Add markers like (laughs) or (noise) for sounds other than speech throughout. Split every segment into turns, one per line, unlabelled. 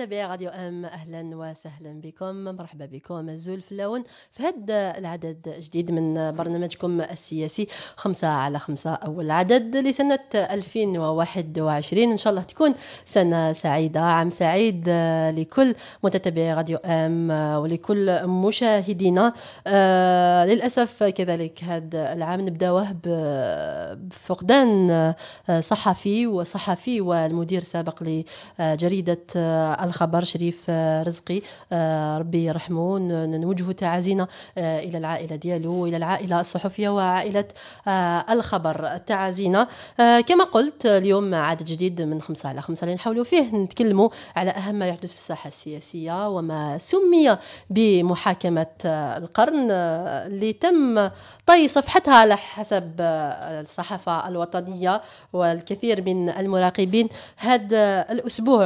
متابعي راديو ام اهلا وسهلا بكم مرحبا بكم الزول في اللون في هذا العدد جديد من برنامجكم السياسي خمسة على خمسة اول عدد لسنة 2021 ان شاء الله تكون سنة سعيدة عام سعيد لكل متابعي راديو ام ولكل مشاهدينا آه، للاسف كذلك هذا العام نبداوه بفقدان آه، صحفي وصحفي والمدير السابق لجريدة آه، الخبر شريف آه، رزقي آه، ربي يرحمه نوجه تعازينا آه، الى العائله ديالو الى العائله الصحفيه وعائله الخبر تعازينا كما قلت اليوم عدد جديد من خمسة على خمسة اللي نحاولوا فيه نتكلموا على أهم ما يحدث في الساحة السياسية وما سمي بمحاكمة القرن اللي تم طي صفحتها على حسب الصحافة الوطنية والكثير من المراقبين هذا الأسبوع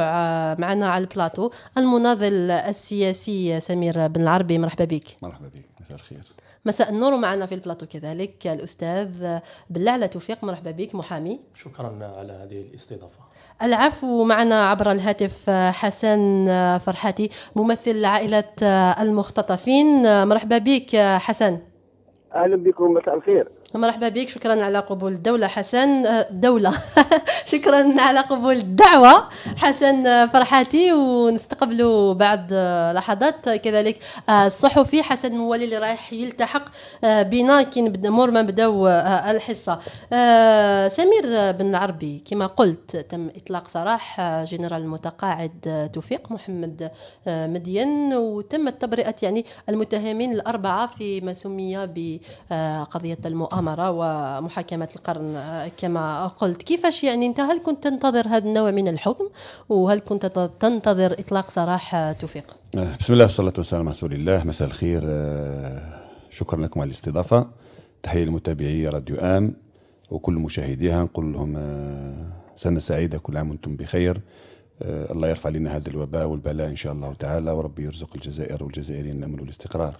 معنا على بلاطو المناضل السياسي سمير بن العربي مرحبا بك مرحبا بك مساء الخير مساء النور معنا في البلاطو كذلك الاستاذ على توفيق مرحبا بك محامي
شكرا على هذه الاستضافه
العفو معنا عبر الهاتف حسن فرحاتي ممثل عائله المختطفين مرحبا بك حسن
اهلا بكم مساء الخير
مرحبا بك شكرا على قبول الدولة حسن آه، دولة (laughs) شكرا على قبول الدعوة حسن آه، فرحاتي ونستقبلوا بعد آه، لحظات كذلك الصحفي حسن موالي اللي رايح يلتحق بنا كي نبدا مور ما بداو الحصة سمير بن عربي كما قلت تم إطلاق سراح جنرال المتقاعد توفيق محمد مدين وتمت تبرئة يعني المتهمين الأربعة في ما سمي بقضية المؤامرة المؤتمر ومحاكمة القرن كما قلت كيفاش يعني أنت هل كنت تنتظر هذا النوع من الحكم وهل كنت تنتظر إطلاق سراح توفيق
آه، بسم الله والصلاة والسلام على رسول الله مساء الخير آه، شكرا لكم على الاستضافة تحية لمتابعي راديو آم وكل مشاهديها نقول لهم آه، سنة سعيدة كل عام وأنتم بخير الله يرفع لنا هذا الوباء والبلاء إن شاء الله تعالى وربي يرزق الجزائر والجزائريين الأمن والاستقرار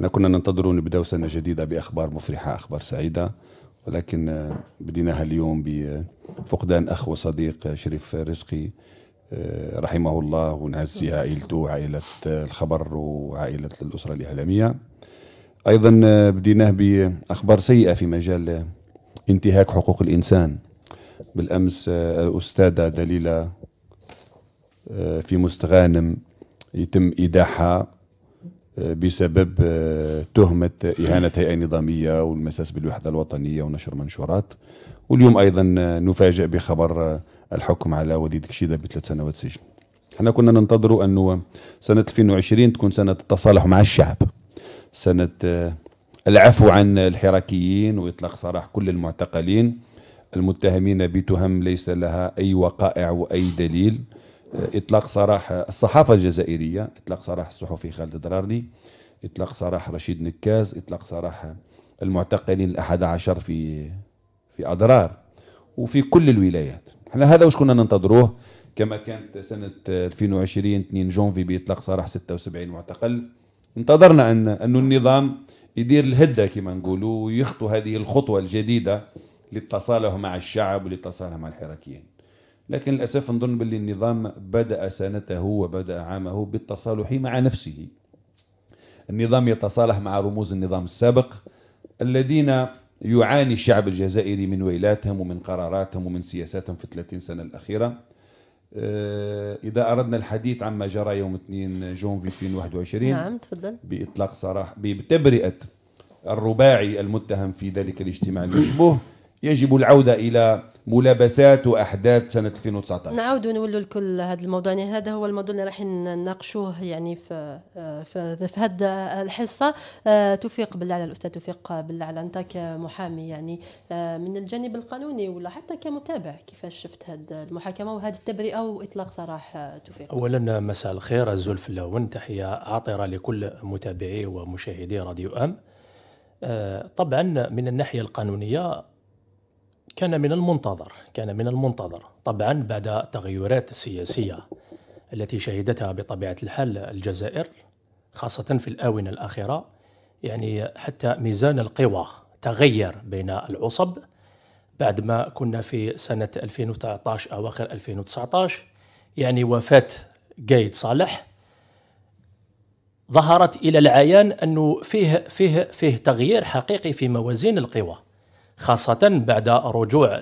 احنا كنا ننتظر أن نبداو سنة جديدة بأخبار مفرحة أخبار سعيدة ولكن آه، بديناها اليوم بفقدان أخ وصديق آه، شريف رزقي آه، رحمه الله ونعزي عائلته وعائله الخبر وعائلة الأسرة الإعلامية أيضا بديناه بأخبار سيئة في مجال انتهاك حقوق الإنسان بالأمس الأستاذة دليلة في مستغانم يتم إيداعها بسبب آه، تهمة إهانة هيئة نظامية والمساس بالوحدة الوطنية ونشر منشورات واليوم أيضا آه، نفاجأ بخبر آه، الحكم على وليد كشيدة بثلاث سنوات سجن احنا كنا ننتظر أنه سنة 2020 تكون سنة التصالح مع الشعب سنة العفو عن الحراكيين وإطلاق سراح كل المعتقلين المتهمين بتهم ليس لها أي وقائع وأي دليل اطلاق سراح الصحافه الجزائريه اطلاق سراح الصحفي خالد درارني اطلاق سراح رشيد نكاز اطلاق سراح المعتقلين الاحد عشر في في اضرار وفي كل الولايات احنا هذا واش كنا ننتظروه كما كانت سنه 2020 2 جونفي باطلاق سراح 76 معتقل انتظرنا ان انه النظام يدير الهده كما نقولوا ويخطو هذه الخطوه الجديده للتصالح مع الشعب وللتصالح مع الحركيين لكن للأسف نظن باللي النظام بدأ سنته وبدأ عامه بالتصالح مع نفسه النظام يتصالح مع رموز النظام السابق الذين يعاني الشعب الجزائري من ويلاتهم ومن قراراتهم ومن سياساتهم في 30 سنة الأخيرة آه، إذا أردنا الحديث عما جرى يوم 2 جونفي 2021 نعم تفضل بإطلاق سراح بتبرئة الرباعي المتهم في ذلك الاجتماع المشبوه يجب العودة إلى ملابسات واحداث سنه 2019
نعود ونولوا لكل هذا الموضوع يعني هذا هو الموضوع اللي راح نناقشوه يعني في في, في هذه الحصه آه، توفيق بالله على الاستاذ توفيق بالله على انت كمحامي يعني آه، من الجانب القانوني ولا حتى كمتابع كيفاش شفت هذه المحاكمه وهذه التبرئه واطلاق سراح توفيق
اولا مساء الخير الزلف اللون تحيه عاطره لكل متابعي ومشاهدي راديو ام آه، طبعا من الناحيه القانونيه كان من المنتظر كان من المنتظر طبعا بعد التغيرات السياسية التي شهدتها بطبيعة الحال الجزائر خاصة في الآونة الأخيرة يعني حتى ميزان القوى تغير بين العصب بعد ما كنا في سنة 2019 أواخر 2019 يعني وفاة قايد صالح ظهرت إلى العيان أنه فيه, فيه, فيه تغيير حقيقي في موازين القوى خاصة بعد رجوع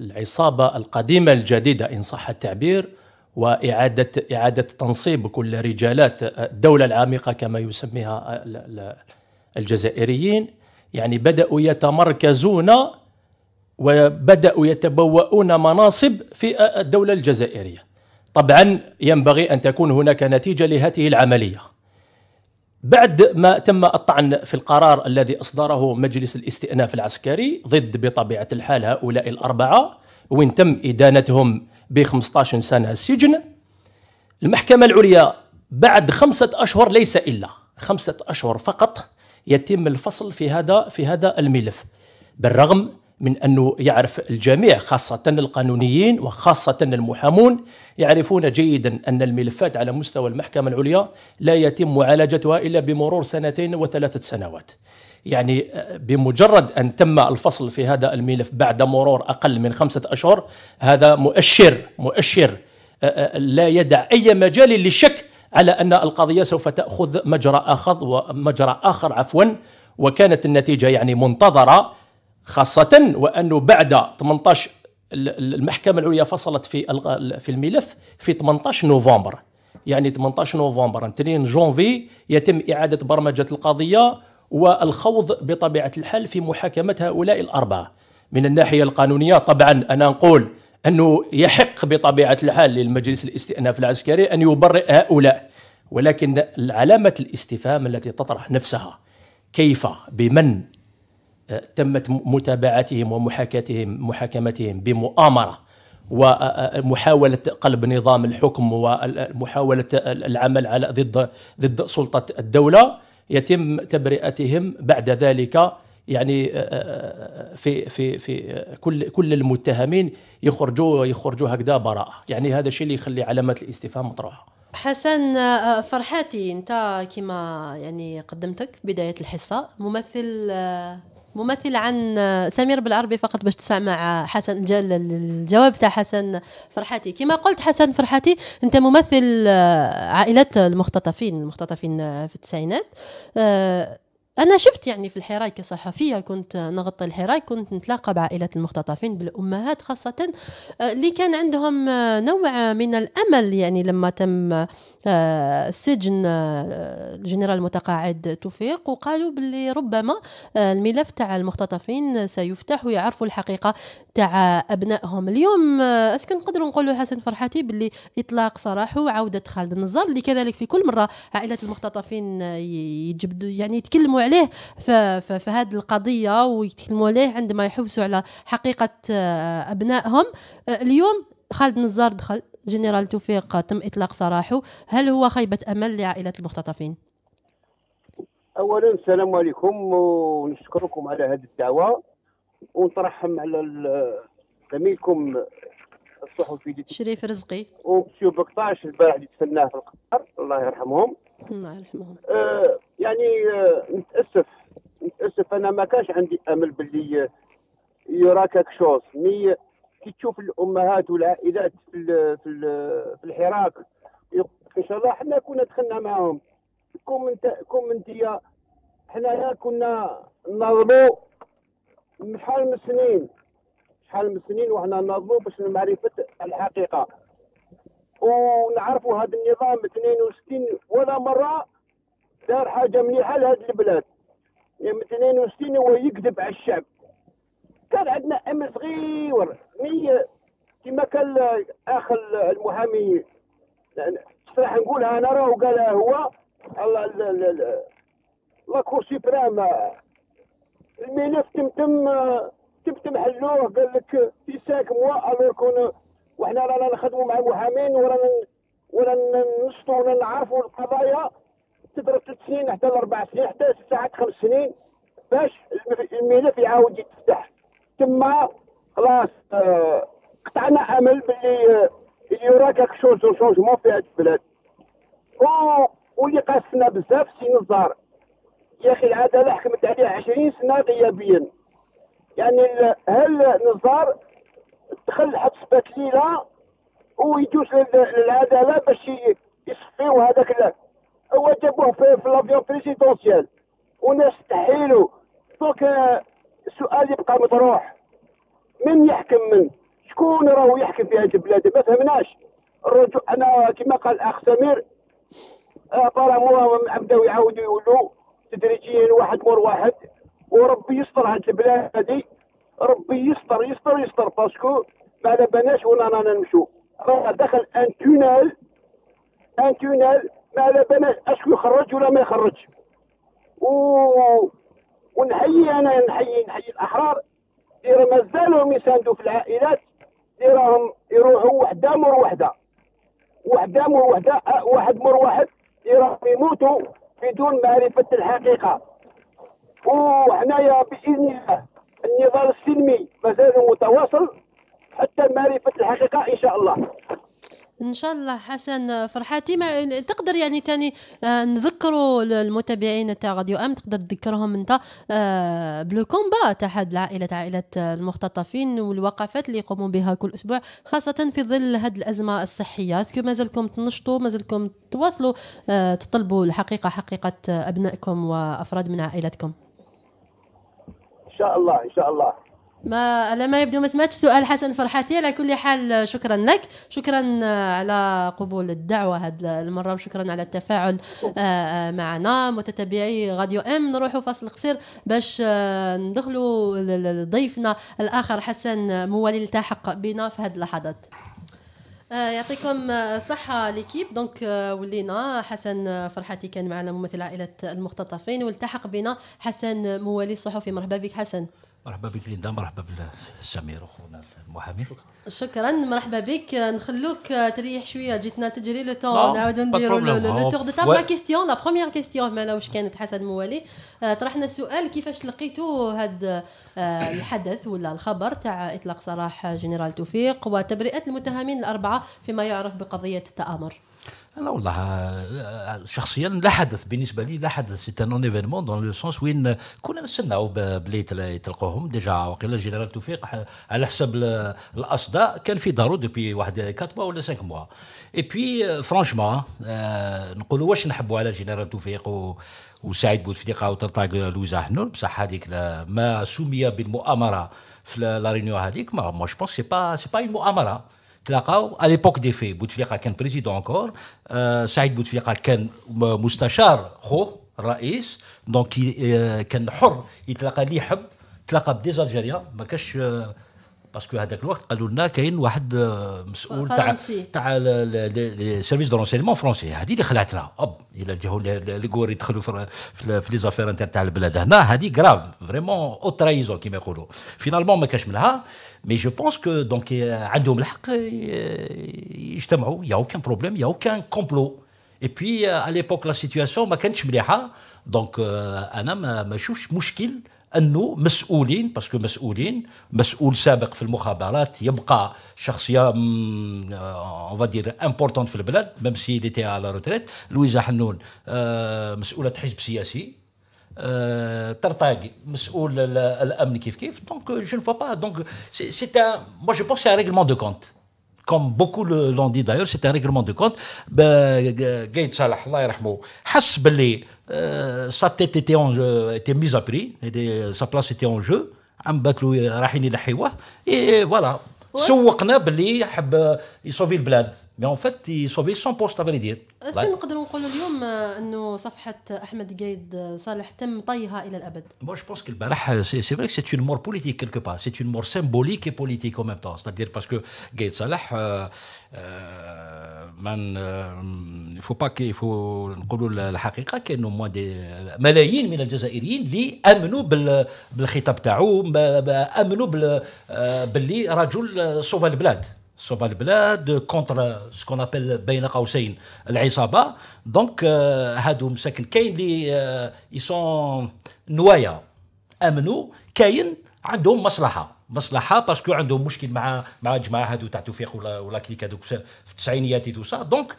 العصابة القديمة الجديدة إن صح التعبير وإعادة إعادة تنصيب كل رجالات الدولة العميقة كما يسميها الجزائريين يعني بدأوا يتمركزون وبدأوا يتبوؤون مناصب في الدولة الجزائرية طبعا ينبغي أن تكون هناك نتيجة لهذه العملية بعد ما تم الطعن في القرار الذي اصدره مجلس الاستئناف العسكري ضد بطبيعه الحال هؤلاء الاربعه وين تم ادانتهم ب 15 سنه سجن المحكمه العليا بعد خمسه اشهر ليس الا خمسه اشهر فقط يتم الفصل في هذا في هذا الملف بالرغم من أنه يعرف الجميع خاصة القانونيين وخاصة المحامون يعرفون جيدا أن الملفات على مستوى المحكمة العليا لا يتم معالجتها إلا بمرور سنتين وثلاثة سنوات يعني آه، بمجرد أن تم الفصل في هذا الملف بعد مرور أقل من خمسة أشهر هذا مؤشر مؤشر آه، آه، لا يدع أي مجال للشك على أن القضية سوف تأخذ مجرى آخر ومجرى آخر عفوا وكانت النتيجة يعني منتظرة خاصة وأنه بعد 18 المحكمة العليا فصلت في في الملف في 18 نوفمبر يعني 18 نوفمبر 2 جونفي يتم إعادة برمجة القضية والخوض بطبيعة الحال في محاكمة هؤلاء الأربعة من الناحية القانونية طبعا أنا نقول أنه يحق بطبيعة الحال للمجلس الاستئناف العسكري أن يبرئ هؤلاء ولكن علامة الاستفهام التي تطرح نفسها كيف بمن تمت متابعتهم ومحاكاتهم محاكمتهم بمؤامره ومحاولة قلب نظام الحكم ومحاولة العمل على ضد ضد سلطة الدولة يتم تبرئتهم بعد ذلك يعني آه، آه، آه، في في في كل كل المتهمين يخرجوا يخرجوا هكذا براءة يعني هذا الشيء اللي يخلي علامة الاستفهام مطروحة
حسن فرحاتي انت كما يعني قدمتك في بداية الحصة ممثل ممثل عن سمير بالعربي فقط باش تسمع حسن جل الجواب تاع حسن فرحاتي كما قلت حسن فرحاتي انت ممثل عائله المختطفين المختطفين في التسعينات آه، انا شفت يعني في الحراك كصحفيه كنت نغطي الحراك كنت نتلاقى بعائلات المختطفين بالامهات خاصه آه، اللي كان عندهم آه، نوع من الامل يعني لما تم السجن آه، الجنرال المتقاعد توفيق وقالوا باللي ربما الملف تاع المختطفين سيفتح ويعرفوا الحقيقه تاع ابنائهم اليوم اسكو نقدروا نقولوا حسن فرحتي باللي اطلاق سراحه وعوده خالد النزار اللي كذلك في كل مره عائلات المختطفين يجبدوا يعني يتكلموا عليه في هذه القضية ويتكلموا عليه عندما يحوسوا على حقيقة آه، أبنائهم آه، اليوم خالد نزار دخل جنرال توفيق تم إطلاق سراحه هل هو خيبة أمل لعائلة المختطفين؟
أولا السلام عليكم ونشكركم على هذه الدعوة ونترحم على زميلكم الصحفي شريف رزقي ومسيو بكتاش البارح اللي تفناه في القطار الله يرحمهم
الله يرحمهم
آه، يعني نتاسف آه، نتاسف انا ما كانش عندي امل باللي آه، يرى كاك شوز مي كي تشوف الامهات والعائلات في ال في, ال في الحراك ان شاء الله حنا كنا دخلنا معاهم كوم انت كوم انت يا حنايا كنا ناضلوا من شحال من سنين شحال من سنين وحنا ناضلوا باش معرفه الحقيقه ونعرفوا هذا النظام 62 ولا مره دار حاجه مليحه لهذه البلاد من يعني 62 هو يكذب على الشعب كان عندنا ام صغير مي كما كان اخ المحامي صراحه نقولها انا راهو قالها هو لا كور سوبريم الملف تم تم تم تم حلوه قال لك في ساك موا الور كون وحنا رانا نخدموا مع المحامين ورانا ورانا نصطوا ورانا نعرفوا القضايا تضرب ثلاث سنين حتى لاربع سنين حتى ست ساعات خمس سنين باش الملف يعاود يتفتح تما خلاص آه قطعنا امل باللي آه، اللي راك شوز شونجمون في هاد البلاد واللي قاسنا بزاف سي نزار يا اخي العداله حكمت عليها 20 سنه غيابيا يعني هل نزار دخل الحبس بات ليله ويدوز للعداله باش يصفيو هذاك هو جابوه في, في لافيون بريزيدونسيال وناس تحيلو دونك السؤال آه، يبقى مطروح من يحكم من شكون راهو يحكم في هذه البلاد ما فهمناش الرجوع انا كما قال الاخ سمير طالما آه، بداو يعاودوا يولوا تدريجيا واحد مور واحد وربي يستر هذه البلاد هذه ربي يستر يستر يستر باسكو ما على بالناش وين رانا نمشو راه دخل ان تونال ان تونال ما على بالناش اشكو يخرج ولا ما يخرجش و ونحيي انا نحيي نحيي الاحرار اللي مازالهم يساندوا في العائلات اللي راهم يروحوا وحده مر وحده وحده مر وحده واحد مر واحد اللي راهم يموتوا بدون معرفه الحقيقه وحنايا باذن الله التواصل حتى معرفه الحقيقه ان شاء الله
ان شاء الله حسن فرحاتي ما تقدر يعني تاني آه، نذكروا المتابعين تاع غاديو ام تقدر تذكرهم انت آه، بلو كومبا تاع هاد العائله عائله المختطفين والوقفات اللي يقوموا بها كل اسبوع خاصه في ظل هذه الازمه الصحيه اسكو مازالكم تنشطوا مازالكم تواصلوا آه، تطلبوا الحقيقه حقيقه ابنائكم وافراد من عائلتكم
ان شاء الله ان شاء الله
ما على ما يبدو ما سمعتش سؤال حسن فرحاتي على كل حال شكرا لك شكرا آه، على قبول الدعوه هذه المره وشكرا على التفاعل آه، آه، معنا متتبعي غاديو ام نروحوا فاصل قصير باش ندخلوا لضيفنا الاخر حسن موالي التحق بنا في هذه اللحظات يعطيكم الصحة ليكيب دونك ولينا حسن فرحتي كان معنا ممثل عائلة المختطفين والتحق بنا حسن موالي الصحفي مرحبا بك حسن
مرحبا بك ليندا مرحبا بالسمير اخونا المحامي شكرا
شكرا مرحبا بك نخلوك تريح شويه جيتنا تجري لو طون نعاودو نديرو لو تور دو تاب لا كيستيون لا بروميير كيستيون مالا واش كانت حسن موالي آه، طرحنا سؤال كيفاش لقيتوا هذا آه، الحدث ولا الخبر تاع اطلاق سراح جنرال توفيق وتبرئه المتهمين الاربعه فيما يعرف بقضيه التامر
لا والله آه، آه، شخصيا لا حدث بالنسبه لي لا حدث سي ان ايفينمون دون لو سونس وين كنا نستناو بلي يطلقوهم ديجا وقيلا جينيرال توفيق على حسب الاصداء كان في دارو دوبي واحد 4 موا ولا 5 موا اي بي فرانشمون نقولوا واش نحبوا على جنرال توفيق و وسعيد بوتفليقه وترطاق لوزا حنون بصح هذيك ما سمي بالمؤامره في لا رينيو هذيك ما مو جو بونس سي با سي با اون مؤامره تلاقاو على ليبوك دي في بوتفليقه كان بريزيدون انكور سعيد بوتفليقه كان مستشار خوه الرئيس دونك euh, كان حر يتلاقى اللي يحب تلاقى بدي زالجيريان ما كاش باسكو euh، هذاك الوقت قالوا لنا كاين واحد آه، مسؤول تاع تاع لي سيرفيس دو رونسيلمون فرونسي هذه اللي خلعتنا اب الى جاو لي يدخلوا في لي زافير تاع البلاد هنا هذه غراف فريمون او ترايزون كيما يقولوا فينالمون ما كاش منها مي جو بونس كو دونك عندهم الحق يجتمعوا يا اوكان بروبليم يا اوكان كومبلو اي بي على ليبوك لا سيتياسيون ما كانتش مليحه دونك انا ما نشوفش مشكل انه مسؤولين باسكو مسؤولين مسؤول سابق في المخابرات يبقى شخصيه اون دير امبورطون في البلاد ميم سي ليتي على روتريت لويزا حنون مسؤوله حزب سياسي Euh, Tartaghi, مسؤول الامن كيف كيف donc euh, je ne vois pas donc c'était moi je pense c'est un règlement de compte comme beaucoup l'ont dit d'ailleurs c'est un règlement de compte bah, Gaïd Salah allah يرحمه حس باللي sa tête était en jeu, était à prix sa place était en jeu عم باكلو la ينحيوه et voilà سوقنا باللي حب يصوفي البلاد مي اون فات يسوفي 100% باليدير اسكو
نقدروا نقولوا اليوم انه صفحه احمد قايد صالح تم طيها الى الابد بون جو بونس
البارح سي فري كو سي اون مور بوليتيك كيلكو بار سي اون مور سيمبوليك اي بوليتيك او ميم تون ستادير باسكو قايد صالح من فو با كي فو نقولوا الحقيقه كانوا مو دي ملايين من الجزائريين اللي امنوا بالخطاب تاعو امنوا باللي رجل صوف البلاد sont de contre ce qu'on appelle ben la causine l'isaba donc euh, hadoum second qu'ils euh, ils sont noyaux à كاين عندهم مصلحه مصلحه باسكو عندهم مشكل مع مع الجماعه هادو تاع توفيق ولا ولا كليك هذوك في التسعينيات تو سا دونك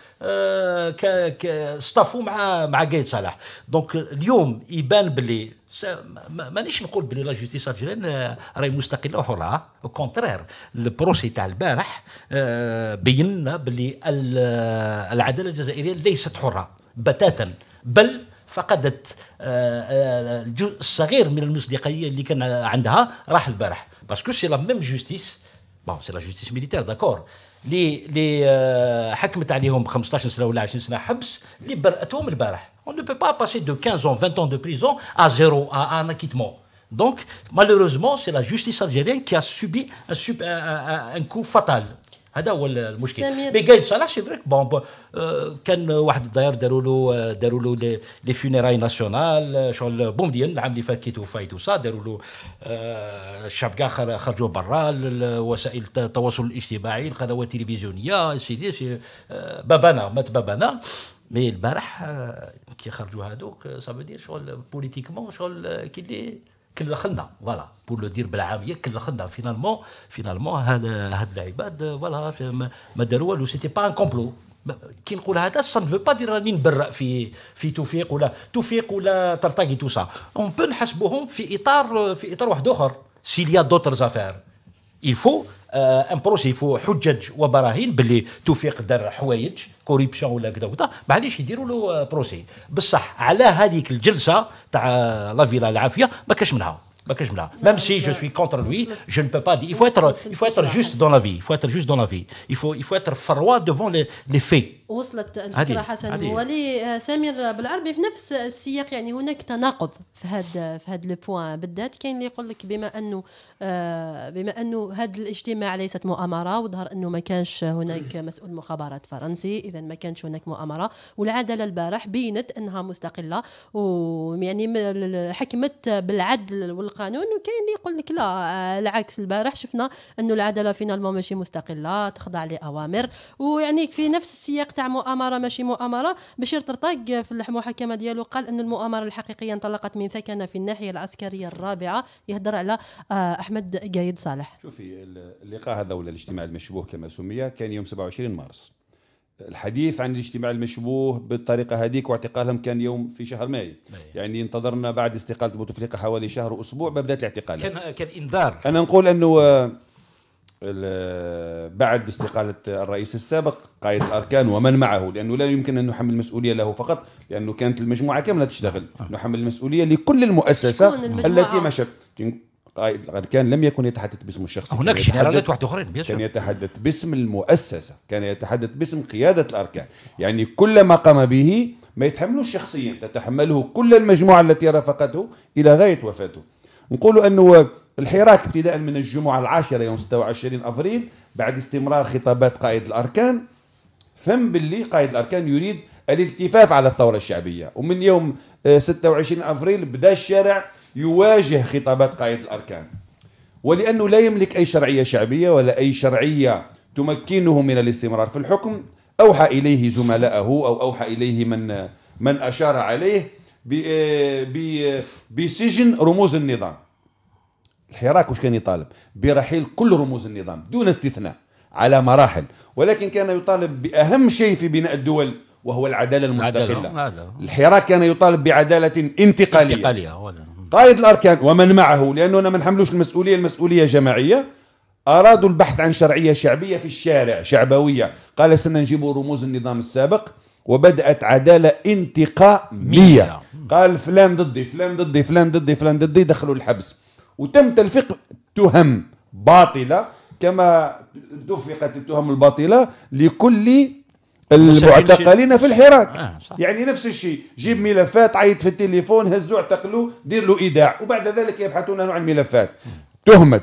اصطفوا آه، مع مع قايد صلاح دونك اليوم يبان بلي مانيش نقول بلي لا جوستيس الجيريان راهي مستقله وحره كونترير البروسي تاع البارح آه، بين بينا بلي العداله الجزائريه ليست حره بتاتا بل فقدت الجزء الصغير من المصداقيه اللي كان عندها راح البارح باسكو سي لا ميم جوستيس بون سي لا جوستيس ميليتير داكور اللي اللي حكمت عليهم 15 سنه ولا 20 سنه حبس اللي براتهم البارح On ne peut pas passer de 15 ans, 20 ans de prison à zéro, à, à un acquittement. Donc, malheureusement, c'est la justice algérienne qui a subi un, un, un coup fatal. هذا هو المشكل مي صلاح سي فريك بون كان واحد الدار داروا له داروا له لي فونيراي ناسيونال شغل بوم ديال العام اللي فات كي توفى توسا داروا له الشعب euh, كاع خرجوا برا وسائل التواصل الاجتماعي القنوات التلفزيونيه سيدي سي بابانا مات بابانا مي البارح كي خرجوا هادوك صافي دير شغل بوليتيكمون شغل كي euh, اللي كلخنا فوالا بور لو دير بالعاميه كلخنا فينالمون فينالمون هاد هاد العباد فوالا ما داروا والو سيتي با ان كومبلو كي نقول هذا سا نفو با دير راني نبرأ في في توفيق ولا توفيق ولا ترتاكي تو سا اون بو نحسبوهم في اطار في اطار واحد اخر سيليا دوتر زافير يفو ان euh, يفو حجج وبراهين باللي توفيق دار حوايج كوريبسيون ولا كذا وكذا معليش يديروا له بروسي بصح على هذيك الجلسه تاع لا فيلا العافيه ما كاش منها ما كاش منها ميم سي جو سوي كونتر لوي جو نو با دي يفو اتر يفو اتر جوست دون juste dans la vie il faut être juste dans la vie il faut il faut
وصلت الفكره حسن ولي آه، سمير بالعربي في نفس السياق يعني هناك تناقض في هذا في هذا لو بالذات كاين اللي يقول لك بما انه آه، بما انه هذا الاجتماع ليست مؤامره وظهر انه ما كانش هناك (clears throat) مسؤول مخابرات فرنسي اذا ما كانش هناك مؤامره والعداله البارح بينت انها مستقله ويعني حكمت بالعدل والقانون وكاين اللي يقول لك لا آه، العكس البارح شفنا انه العداله فينا ماشي مستقله تخضع لاوامر ويعني في نفس السياق تاع مؤامره ماشي مؤامره بشير طرطاق في المحاكمه ديالو قال ان المؤامره الحقيقيه انطلقت من ثكنه في الناحيه العسكريه الرابعه يهدر على آه، احمد قايد صالح
شوفي اللقاء هذا ولا الاجتماع المشبوه كما سمي كان يوم 27 مارس الحديث عن الاجتماع المشبوه بالطريقه هذيك واعتقالهم كان يوم في شهر ماي يعني انتظرنا بعد استقاله بوتفليقه حوالي شهر واسبوع ما بدات الاعتقالات كان كان انذار انا نقول انه آه، بعد استقالة الرئيس السابق قائد الأركان ومن معه لأنه لا يمكن أن نحمل المسؤولية له فقط لأنه كانت المجموعة كاملة تشتغل آه. نحمل المسؤولية لكل المؤسسة التي مشت قائد الاركان لم يكن يتحدث باسمه الشخصي هناك جنرالات واحدة أخرى كان يتحدث باسم المؤسسه كان يتحدث باسم قياده الاركان يعني كل ما قام به ما يتحملوش شخصيا تتحمله كل المجموعه التي رافقته الى غايه وفاته نقول انه الحراك ابتداء من الجمعة العاشرة يوم 26 أفريل بعد استمرار خطابات قائد الأركان فهم باللي قائد الأركان يريد الالتفاف على الثورة الشعبية ومن يوم 26 آه، أفريل بدأ الشارع يواجه خطابات قائد الأركان ولأنه لا يملك أي شرعية شعبية ولا أي شرعية تمكنه من الاستمرار في الحكم أوحى إليه زملائه أو أوحى إليه من من أشار عليه آه، آه، بسجن رموز النظام الحراك واش كان يطالب برحيل كل رموز النظام دون استثناء على مراحل ولكن كان يطالب بأهم شيء في بناء الدول وهو العدالة المستقلة الحراك كان يطالب بعدالة انتقالية, انتقالية قائد الأركان ومن معه لأنه ما نحملوش المسؤولية المسؤولية جماعية أرادوا البحث عن شرعية شعبية في الشارع شعبوية قال سنجيب نجيبوا رموز النظام السابق وبدأت عدالة انتقامية قال فلان ضدي فلان ضدي فلان ضدي فلان ضدي دخلوا الحبس وتم تلفيق تهم باطله كما دفقت التهم الباطله لكل المعتقلين في الحراك آه يعني نفس الشيء جيب ملفات عيط في التليفون هزوا اعتقلوه دير له ايداع وبعد ذلك يبحثون عن الملفات تهمه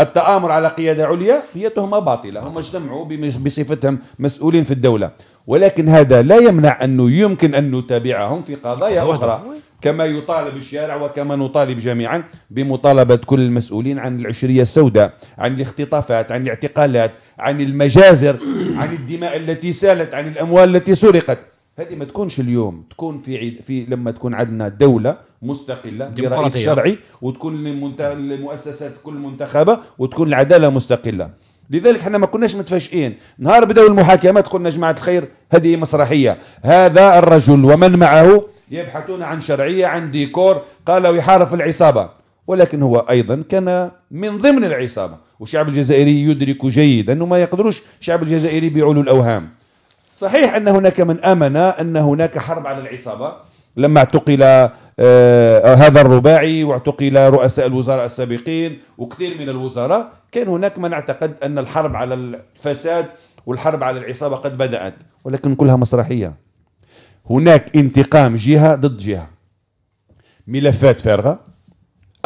التآمر على قيادة عليا هي تهمة باطلة هم اجتمعوا بصفتهم مسؤولين في الدولة ولكن هذا لا يمنع أنه يمكن أن نتابعهم في قضايا أخرى كما يطالب الشارع وكما نطالب جميعا بمطالبة كل المسؤولين عن العشرية السوداء عن الاختطافات عن الاعتقالات عن المجازر عن الدماء التي سالت عن الأموال التي سرقت هذه ما تكونش اليوم تكون في عيد في لما تكون عندنا دولة مستقلة برئيس شرعي وتكون المؤسسات كل منتخبة وتكون العدالة مستقلة لذلك احنا ما كناش متفاجئين نهار بدأوا المحاكمات قلنا جماعه الخير هذه مسرحيه هذا الرجل ومن معه يبحثون عن شرعية عن ديكور قالوا يحارب العصابة ولكن هو أيضا كان من ضمن العصابة والشعب الجزائري يدرك جيدا أنه ما يقدروش الشعب الجزائري بيعولوا الأوهام صحيح أن هناك من أمن أن هناك حرب على العصابة لما اعتقل آه هذا الرباعي واعتقل رؤساء الوزراء السابقين وكثير من الوزراء كان هناك من اعتقد أن الحرب على الفساد والحرب على العصابة قد بدأت ولكن كلها مسرحية هناك انتقام جهه ضد جهه ملفات فارغه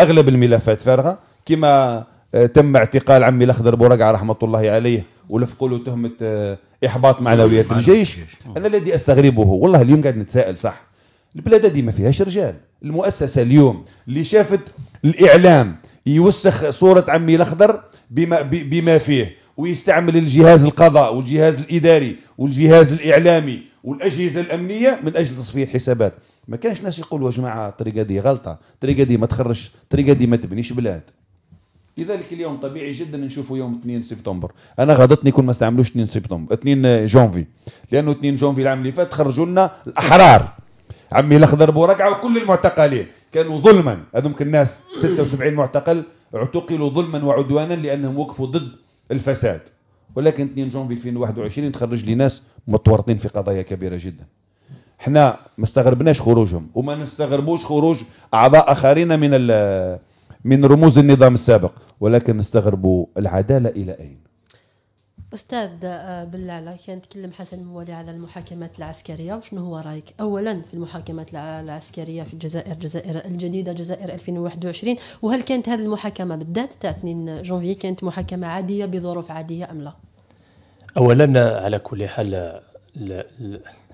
اغلب الملفات فارغه كما آه، تم اعتقال عمي الاخضر بورقعه رحمه الله عليه ولفقوا له تهمه آه، احباط معنويات الجيش انا الذي استغربه والله اليوم قاعد نتساءل صح البلاد دي ما فيهاش رجال المؤسسه اليوم اللي شافت الاعلام يوسخ صوره عمي الاخضر بما بما فيه ويستعمل الجهاز القضاء والجهاز الاداري والجهاز الاعلامي والاجهزه الامنيه من اجل تصفيه حسابات ما كانش ناس يقولوا يا جماعه الطريقه دي غلطه الطريقه دي ما تخرجش الطريقه دي ما تبنيش بلاد لذلك اليوم طبيعي جدا نشوفوا يوم 2 سبتمبر انا غاضتني كون ما استعملوش 2 سبتمبر 2 جونفي لانه 2 جونفي العام اللي فات خرجوا لنا الاحرار عمي الاخضر بورقعه وكل المعتقلين كانوا ظلما هذوك الناس 76 معتقل اعتقلوا ظلما وعدوانا لانهم وقفوا ضد الفساد ولكن 2 جونفي 2021 تخرج لي ناس متورطين في قضايا كبيره جدا احنا ما استغربناش خروجهم وما نستغربوش خروج اعضاء اخرين من من رموز النظام السابق ولكن نستغربوا العداله الى اين
استاذ آه، بلالة كان تكلم حسن مولي على المحاكمات العسكريه وشنو هو رايك اولا في المحاكمات العسكريه في الجزائر الجزائر الجديده جزائر 2021 وهل كانت هذه المحاكمه بالذات تاع 2 جونفي كانت محاكمه عاديه بظروف عاديه ام لا
اولا على كل حال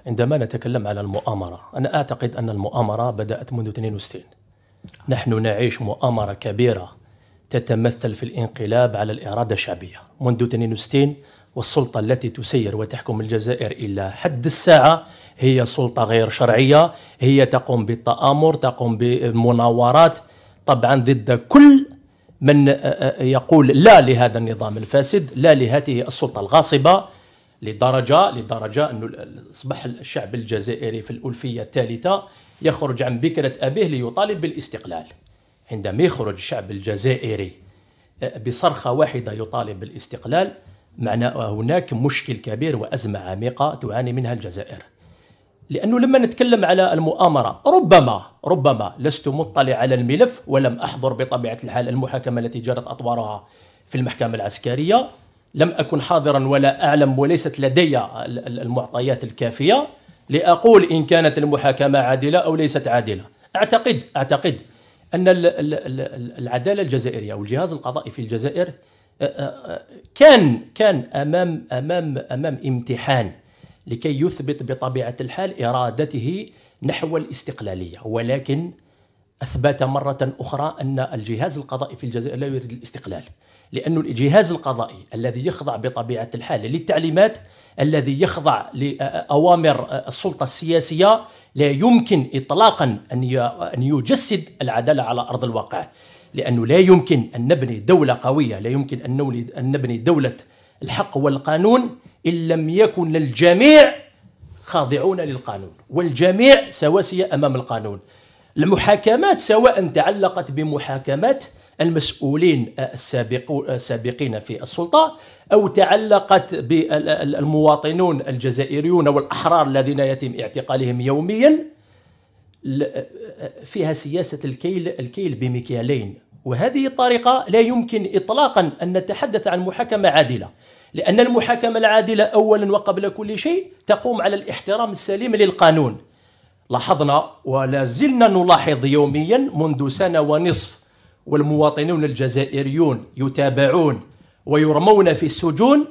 عندما نتكلم على المؤامره انا اعتقد ان المؤامره بدات منذ 62 نحن نعيش مؤامره كبيره تتمثل في الانقلاب على الاراده الشعبيه منذ 62 والسلطه التي تسير وتحكم الجزائر الى حد الساعه هي سلطه غير شرعيه هي تقوم بالتامر تقوم بمناورات طبعا ضد كل من آه، آه، يقول لا لهذا النظام الفاسد لا لهذه السلطة الغاصبة لدرجة لدرجة أنه أصبح الشعب الجزائري في الألفية الثالثة يخرج عن بكرة أبيه ليطالب بالاستقلال عندما يخرج الشعب الجزائري آه، بصرخة واحدة يطالب بالاستقلال معناه هناك مشكل كبير وأزمة عميقة تعاني منها الجزائر لأنه لما نتكلم على المؤامرة ربما ربما لست مطلع على الملف ولم أحضر بطبيعة الحال المحاكمة التي جرت أطوارها في المحكمة العسكرية لم أكن حاضرا ولا أعلم وليست لدي المعطيات الكافية لأقول إن كانت المحاكمة عادلة أو ليست عادلة أعتقد أعتقد أن العدالة الجزائرية أو الجهاز القضائي في الجزائر آه، آه، آه، كان كان أمام أمام أمام امتحان لكي يثبت بطبيعه الحال ارادته نحو الاستقلاليه ولكن اثبت مره اخرى ان الجهاز القضائي في الجزائر لا يريد الاستقلال لأن الجهاز القضائي الذي يخضع بطبيعة الحال للتعليمات الذي يخضع لأوامر السلطة السياسية لا يمكن إطلاقا أن يجسد العدالة على أرض الواقع لأنه لا يمكن أن نبني دولة قوية لا يمكن أن نبني دولة الحق والقانون إن لم يكن الجميع خاضعون للقانون والجميع سواسية أمام القانون المحاكمات سواء تعلقت بمحاكمات المسؤولين السابقين في السلطة أو تعلقت بالمواطنون الجزائريون والأحرار الذين يتم اعتقالهم يوميا فيها سياسة الكيل الكيل بمكيالين وهذه الطريقة لا يمكن إطلاقا أن نتحدث عن محاكمة عادلة لأن المحاكمة العادلة أولا وقبل كل شيء تقوم على الاحترام السليم للقانون لاحظنا ولا زلنا نلاحظ يوميا منذ سنة ونصف والمواطنون الجزائريون يتابعون ويرمون في السجون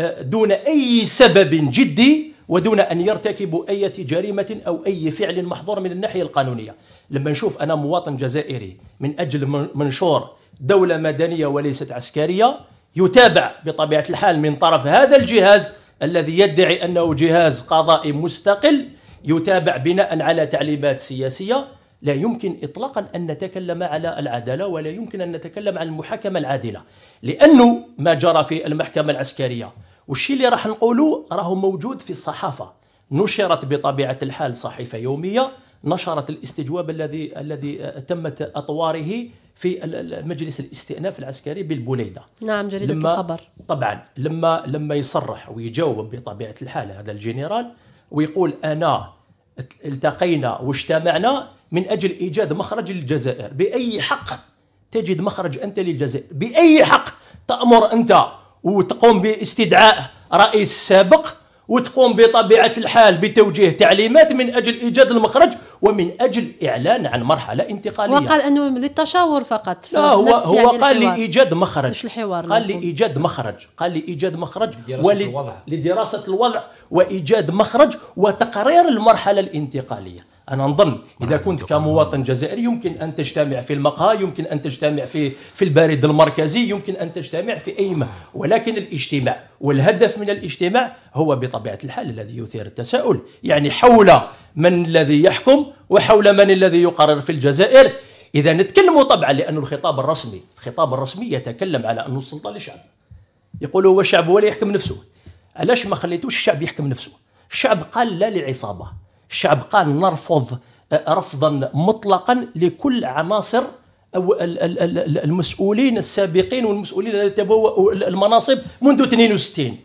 آه، دون أي سبب جدي ودون أن يرتكبوا أي جريمة أو أي فعل محظور من الناحية القانونية لما نشوف أنا مواطن جزائري من أجل منشور دولة مدنية وليست عسكرية يتابع بطبيعه الحال من طرف هذا الجهاز الذي يدعي انه جهاز قضائي مستقل يتابع بناء على تعليمات سياسيه لا يمكن اطلاقا ان نتكلم على العداله ولا يمكن ان نتكلم عن المحاكمه العادله لانه ما جرى في المحكمه العسكريه والشيء اللي راح نقوله راه موجود في الصحافه نشرت بطبيعه الحال صحيفه يوميه نشرت الاستجواب الذي الذي تمت اطواره في مجلس الاستئناف العسكري بالبنيده
نعم جريده لما الخبر
طبعا لما لما يصرح ويجاوب بطبيعه الحال هذا الجنرال ويقول انا التقينا واجتمعنا من اجل ايجاد مخرج للجزائر باي حق تجد مخرج انت للجزائر باي حق تامر انت وتقوم باستدعاء رئيس سابق وتقوم بطبيعة الحال بتوجيه تعليمات من أجل إيجاد المخرج ومن أجل إعلان عن مرحلة انتقالية وقال
أنه للتشاور فقط لا هو, هو يعني قال
لإيجاد مخرج مش الحوار قال لإيجاد مخرج قال لإيجاد مخرج ولدراسة الوضع. الوضع وإيجاد مخرج وتقرير المرحلة الانتقالية أنا نظن إذا نعم، كنت نعم. كمواطن جزائري يمكن أن تجتمع في المقهى يمكن أن تجتمع في في البارد المركزي يمكن أن تجتمع في أي ما ولكن الاجتماع والهدف من الاجتماع هو بطبيعة الحال الذي يثير التساؤل يعني حول من الذي يحكم وحول من الذي يقرر في الجزائر إذا نتكلموا طبعا لأن الخطاب الرسمي الخطاب الرسمي يتكلم على أن السلطة للشعب يقول هو الشعب هو اللي يحكم نفسه علاش ما خليتوش الشعب يحكم نفسه الشعب قال لا للعصابة الشعب قال نرفض آه، رفضا مطلقا لكل عناصر أو المسؤولين السابقين والمسؤولين الذين تبوأوا المناصب منذ 62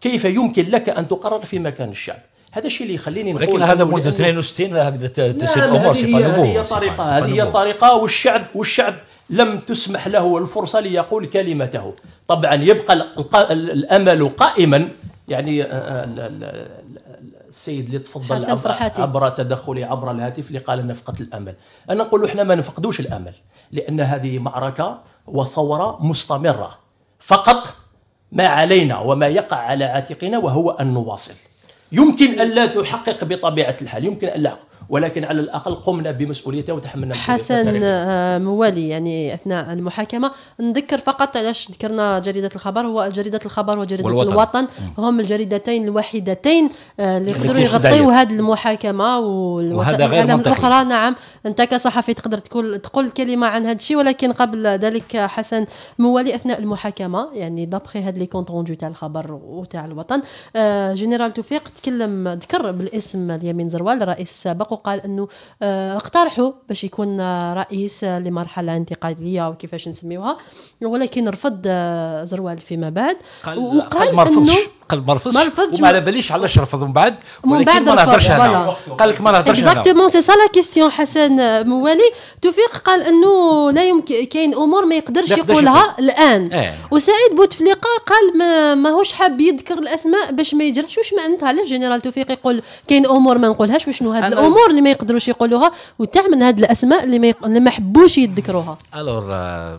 كيف يمكن لك أن تقرر في مكان الشعب هذا الشيء اللي يخليني نقول لكن هذا منذ
62 هكذا تسير الامور هذه هي طريقه هذه هي
طريقه والشعب والشعب لم تسمح له الفرصه ليقول كلمته طبعا يبقى الامل قائما يعني آه، آه، السيد اللي تفضل عبر, عبر تدخلي عبر الهاتف اللي قال نفقة الأمل أنا نقول احنا ما نفقدوش الأمل لأن هذه معركة وثورة مستمرة فقط ما علينا وما يقع على عاتقنا وهو أن نواصل يمكن ألا تحقق بطبيعة الحال يمكن ألا ولكن على الاقل قمنا بمسؤوليتها وتحملنا حسن
آه، موالي يعني اثناء المحاكمه نذكر فقط علاش ذكرنا جريده الخبر هو جريده الخبر وجريده والوطن. الوطن هم الجريدتين الوحيدتين اللي يعني يقدروا يغطيوا هذه المحاكمه والوسائل الاعلام الاخرى نعم انت كصحفي تقدر تقول تقول كلمه عن هذا الشيء ولكن قبل ذلك حسن موالي اثناء المحاكمه يعني دابخي هاد لي كونت روندو تاع الخبر وتاع الوطن آه، جنرال توفيق تكلم ذكر بالاسم اليمين زروال الرئيس السابق وقال انه آه، اقترحوا باش يكون رئيس لمرحله انتقاليه وكيفاش نسميوها ولكن رفض آه، زروال فيما بعد وقال قال ما رفضش
قال ما رفضش ما رفضش وما على باليش علاش رفض من بعد ومن بعد ما نهضرش انا قال لك ما نهضرش انا اكزاكتومون
سي سا لا كيستيون حسن موالي توفيق قال انه لا يمكن كاين امور ما يقدرش يقولها الان إيه. وسعيد بوتفليقه قال ما ماهوش حاب يذكر الاسماء باش ما يجرحش واش معناتها علاش جنرال توفيق يقول كاين امور ما نقولهاش وشنو هاد الامور اللي ما يقدروش يقولوها من هاد الاسماء اللي ما, اللي ما حبوش يذكروها
الور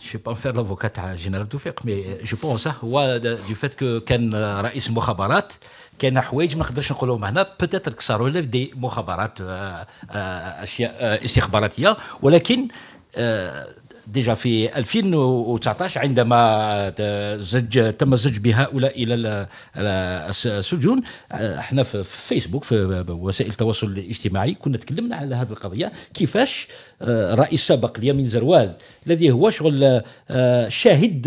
je ne vais pas me faire l'avocat à Général Toufik, mais je pense hein, هو euh, du fait que كان رئيس مخابرات كان حوايج ما نقدرش نقولهم هنا بتاتر صاروا لنا دي مخابرات اشياء استخباراتيه ولكن ديجا في 2019 عندما زج تم الزج بهؤلاء الى السجون آه، احنا في فيسبوك في وسائل التواصل الاجتماعي كنا تكلمنا على هذه القضيه كيفاش الرئيس آه، السابق اليمين زروال الذي هو شغل آه، شاهد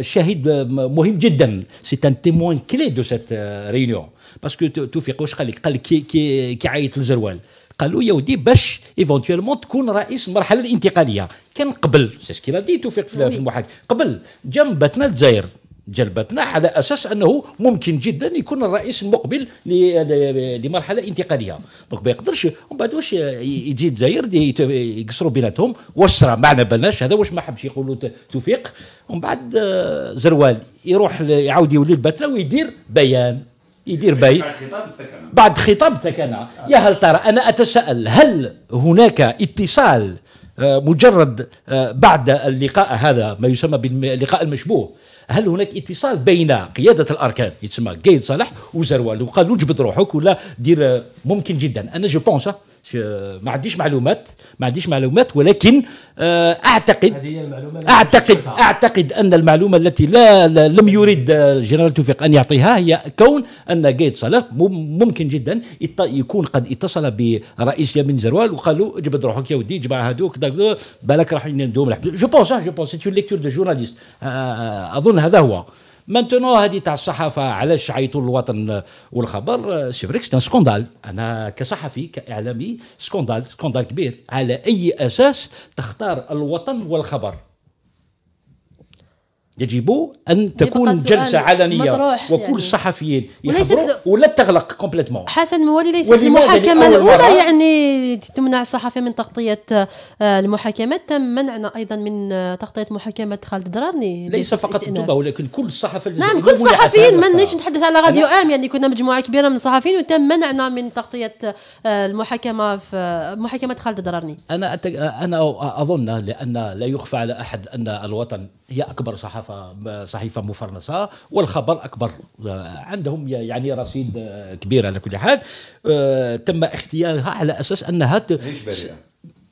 شاهد مهم جدا سي ان تيموان كلي دو سيت ريونيون باسكو توفيق واش قال لك قال لك كي كي كي عيط لزروال قالوا يا ودي باش ايفونتويلمون تكون رئيس المرحله الانتقاليه كان قبل سي سكيلا دي توفيق في المحاكم قبل جنبتنا الجزائر جلبتنا على اساس انه ممكن جدا يكون الرئيس المقبل لمرحله انتقاليه دونك ما يقدرش ومن بعد واش يجي الجزائر يقصروا بيناتهم واش صرا ما على هذا واش ما حبش يقولوا توفيق ومن بعد آه، زروال يروح يعاود يولي لباتنا ويدير بيان يدير بيع بعد خطاب الثكنه يا هل ترى انا اتساءل هل هناك اتصال آه، مجرد آه، بعد اللقاء هذا ما يسمى باللقاء المشبوه هل هناك اتصال بين قياده الاركان يتسمى قيد صالح وزروال وقالوا له جبد روحك ولا دير آه، ممكن جدا انا جو بونس ما عنديش معلومات ما عنديش معلومات ولكن آه، اعتقد اعتقد اعتقد ان المعلومه التي لا, لم يريد آه، الجنرال توفيق ان يعطيها هي كون ان قايد صلاح ممكن جدا يكون قد اتصل برئيس يمين زروال وقال له جبد روحك يا ودي جماعه هذوك بالك راح ندوم جو بونس جو بونس سيت اون ليكتور دو جورناليست اظن هذا هو مانتونو هذه تاع الصحافه علاش عيطوا للوطن والخبر سي فريك ان سكوندال انا كصحفي كاعلامي سكوندال سكوندال كبير على اي اساس تختار الوطن والخبر يجب ان تكون جلسه علنيه وكل يعني. الصحفيين يحضروا ولا تغلق كومبليتمون
حسن موالي ليست المحاكمه الاولى يعني تمنع الصحفي من تغطيه آه، المحاكمات تم منعنا ايضا من آه، تغطيه محاكمه خالد درارني ليس فقط انتم
ولكن كل الصحفي نعم كل الصحفيين مانيش نتحدث على راديو ام
يعني كنا مجموعه كبيره من الصحفيين وتم منعنا من تغطيه آه، المحاكمه في محاكمه خالد درارني
انا أتك... انا اظن لان لا يخفى على احد ان الوطن هي اكبر صحافه صحافه صحيفه مفرنسه والخبر اكبر عندهم يعني رصيد آه، كبير على كل حال آه، تم اختيارها على اساس انها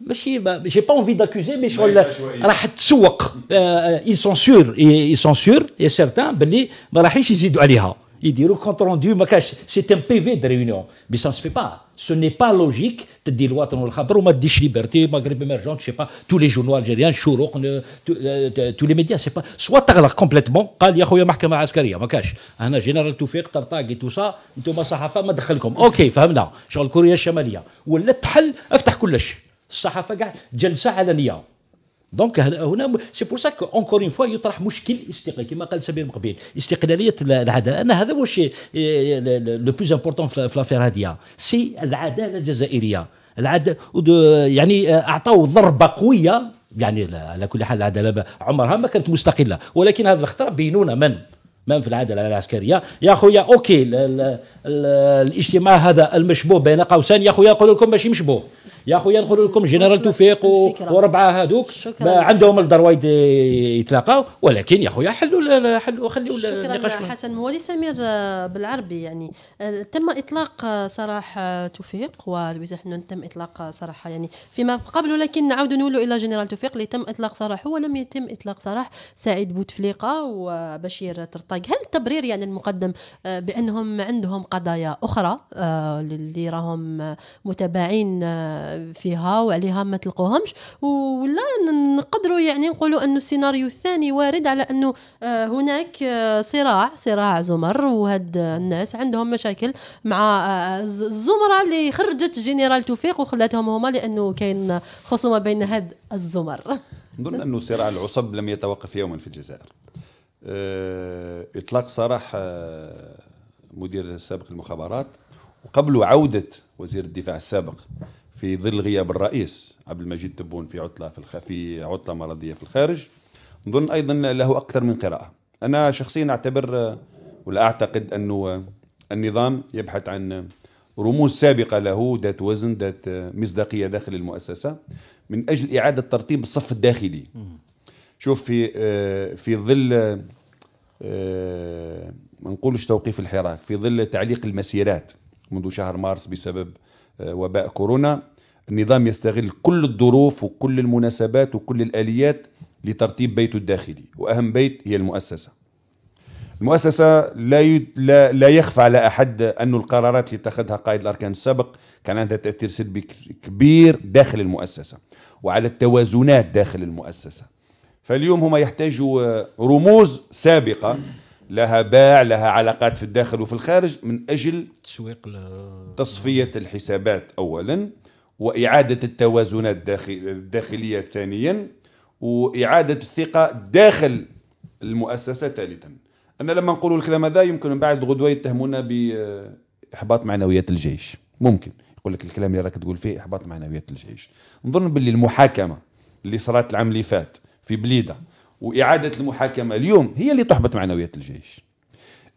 ماشي جي با اونفي داكوزي مي شغل راح تسوق اي سونسور اي سونسور اي سيرتان باللي ما راحينش يزيدوا عليها يديروا كونت روندو ما كانش سي ان بي في دي ريونيون بي سا سفي با سو ني با لوجيك تدي الوطن والخبر وما ديش ليبرتي مغرب ايمرجون سي با تو لي جورنو الجيريان شروق تو لي ميديا سي با سوا تغلق كومبليتمون قال يا خويا محكمه عسكريه ما كاش انا جنرال توفيق طرطاقي تو سا انتم صحافه ما دخلكم اوكي فهمنا شغل كوريا الشماليه ولا تحل افتح كلش الصحافه كاع جلسه علنيه دونك euh, هنا سي بور سا اونكور اون فوا يطرح مشكل استقلال كما قال سمير من قبيل استقلاليه العداله انا هذا هو الشيء لو بلوز امبورتون في لافير هذه سي العداله الجزائريه العداله يعني آه، اعطوا ضربه قويه يعني على كل حال العداله عمرها ما كانت مستقله ولكن هذا الخطر بينونا من من في العداله العسكريه يا خويا اوكي الـ الـ الـ الاجتماع هذا المشبوه بين قوسين يا خويا نقول لكم ماشي مشبوه يا خويا نقول لكم جنرال توفيق وربعه هذوك عندهم الدرويد يتلاقاو ولكن يا خويا حلوا حلوا خليوا
النقاش شكرا
حسن مولي سمير بالعربي يعني تم اطلاق سراح توفيق ولويزا حنون تم اطلاق صراحة يعني فيما قبل ولكن نعود نولوا الى جنرال توفيق اللي تم اطلاق سراحه ولم يتم اطلاق سراح سعيد بوتفليقه وبشير ترطي طيب هل التبرير يعني المقدم آه، بانهم عندهم قضايا اخرى آه، اللي راهم متابعين آه، فيها وعليها ما تلقوهمش ولا نقدروا يعني نقولوا انه السيناريو الثاني وارد على انه هناك صراع صراع زمر وهاد الناس عندهم مشاكل مع الزمره اللي خرجت جنرال توفيق وخلاتهم هما لانه كاين خصومه بين هاد الزمر
نظن انه صراع العصب لم يتوقف يوما في الجزائر آه، اطلاق سراح آه، مدير السابق المخابرات وقبل عوده وزير الدفاع السابق في ظل غياب الرئيس عبد المجيد تبون في عطله في الخ... في عطله مرضيه في الخارج نظن ايضا له اكثر من قراءه انا شخصيا اعتبر ولا اعتقد انه النظام يبحث عن رموز سابقه له ذات وزن ذات مصداقيه داخل المؤسسه من اجل اعاده ترتيب الصف الداخلي شوف في آه، في ظل آه، ما نقولش توقيف الحراك في ظل تعليق المسيرات منذ شهر مارس بسبب آه، وباء كورونا النظام يستغل كل الظروف وكل المناسبات وكل الآليات لترتيب بيته الداخلي وأهم بيت هي المؤسسة المؤسسة لا, لا لا يخفى على أحد أن القرارات اللي اتخذها قائد الأركان السابق كان عندها تأثير سلبي كبير داخل المؤسسة وعلى التوازنات داخل المؤسسة فاليوم هما يحتاجوا آه، رموز سابقة لها باع لها علاقات في الداخل وفي الخارج من أجل تسويق تصفية الحسابات أولا وإعادة التوازنات الداخلية ثانيا وإعادة الثقة داخل المؤسسة ثالثا أنا لما نقول الكلام هذا يمكن من بعد غدوة يتهمونا بإحباط آه، معنويات الجيش ممكن يقول لك الكلام اللي راك تقول فيه إحباط معنويات الجيش نظن باللي المحاكمة اللي صارت العام اللي فات في بليده واعاده المحاكمه اليوم هي اللي تحبط معنويات الجيش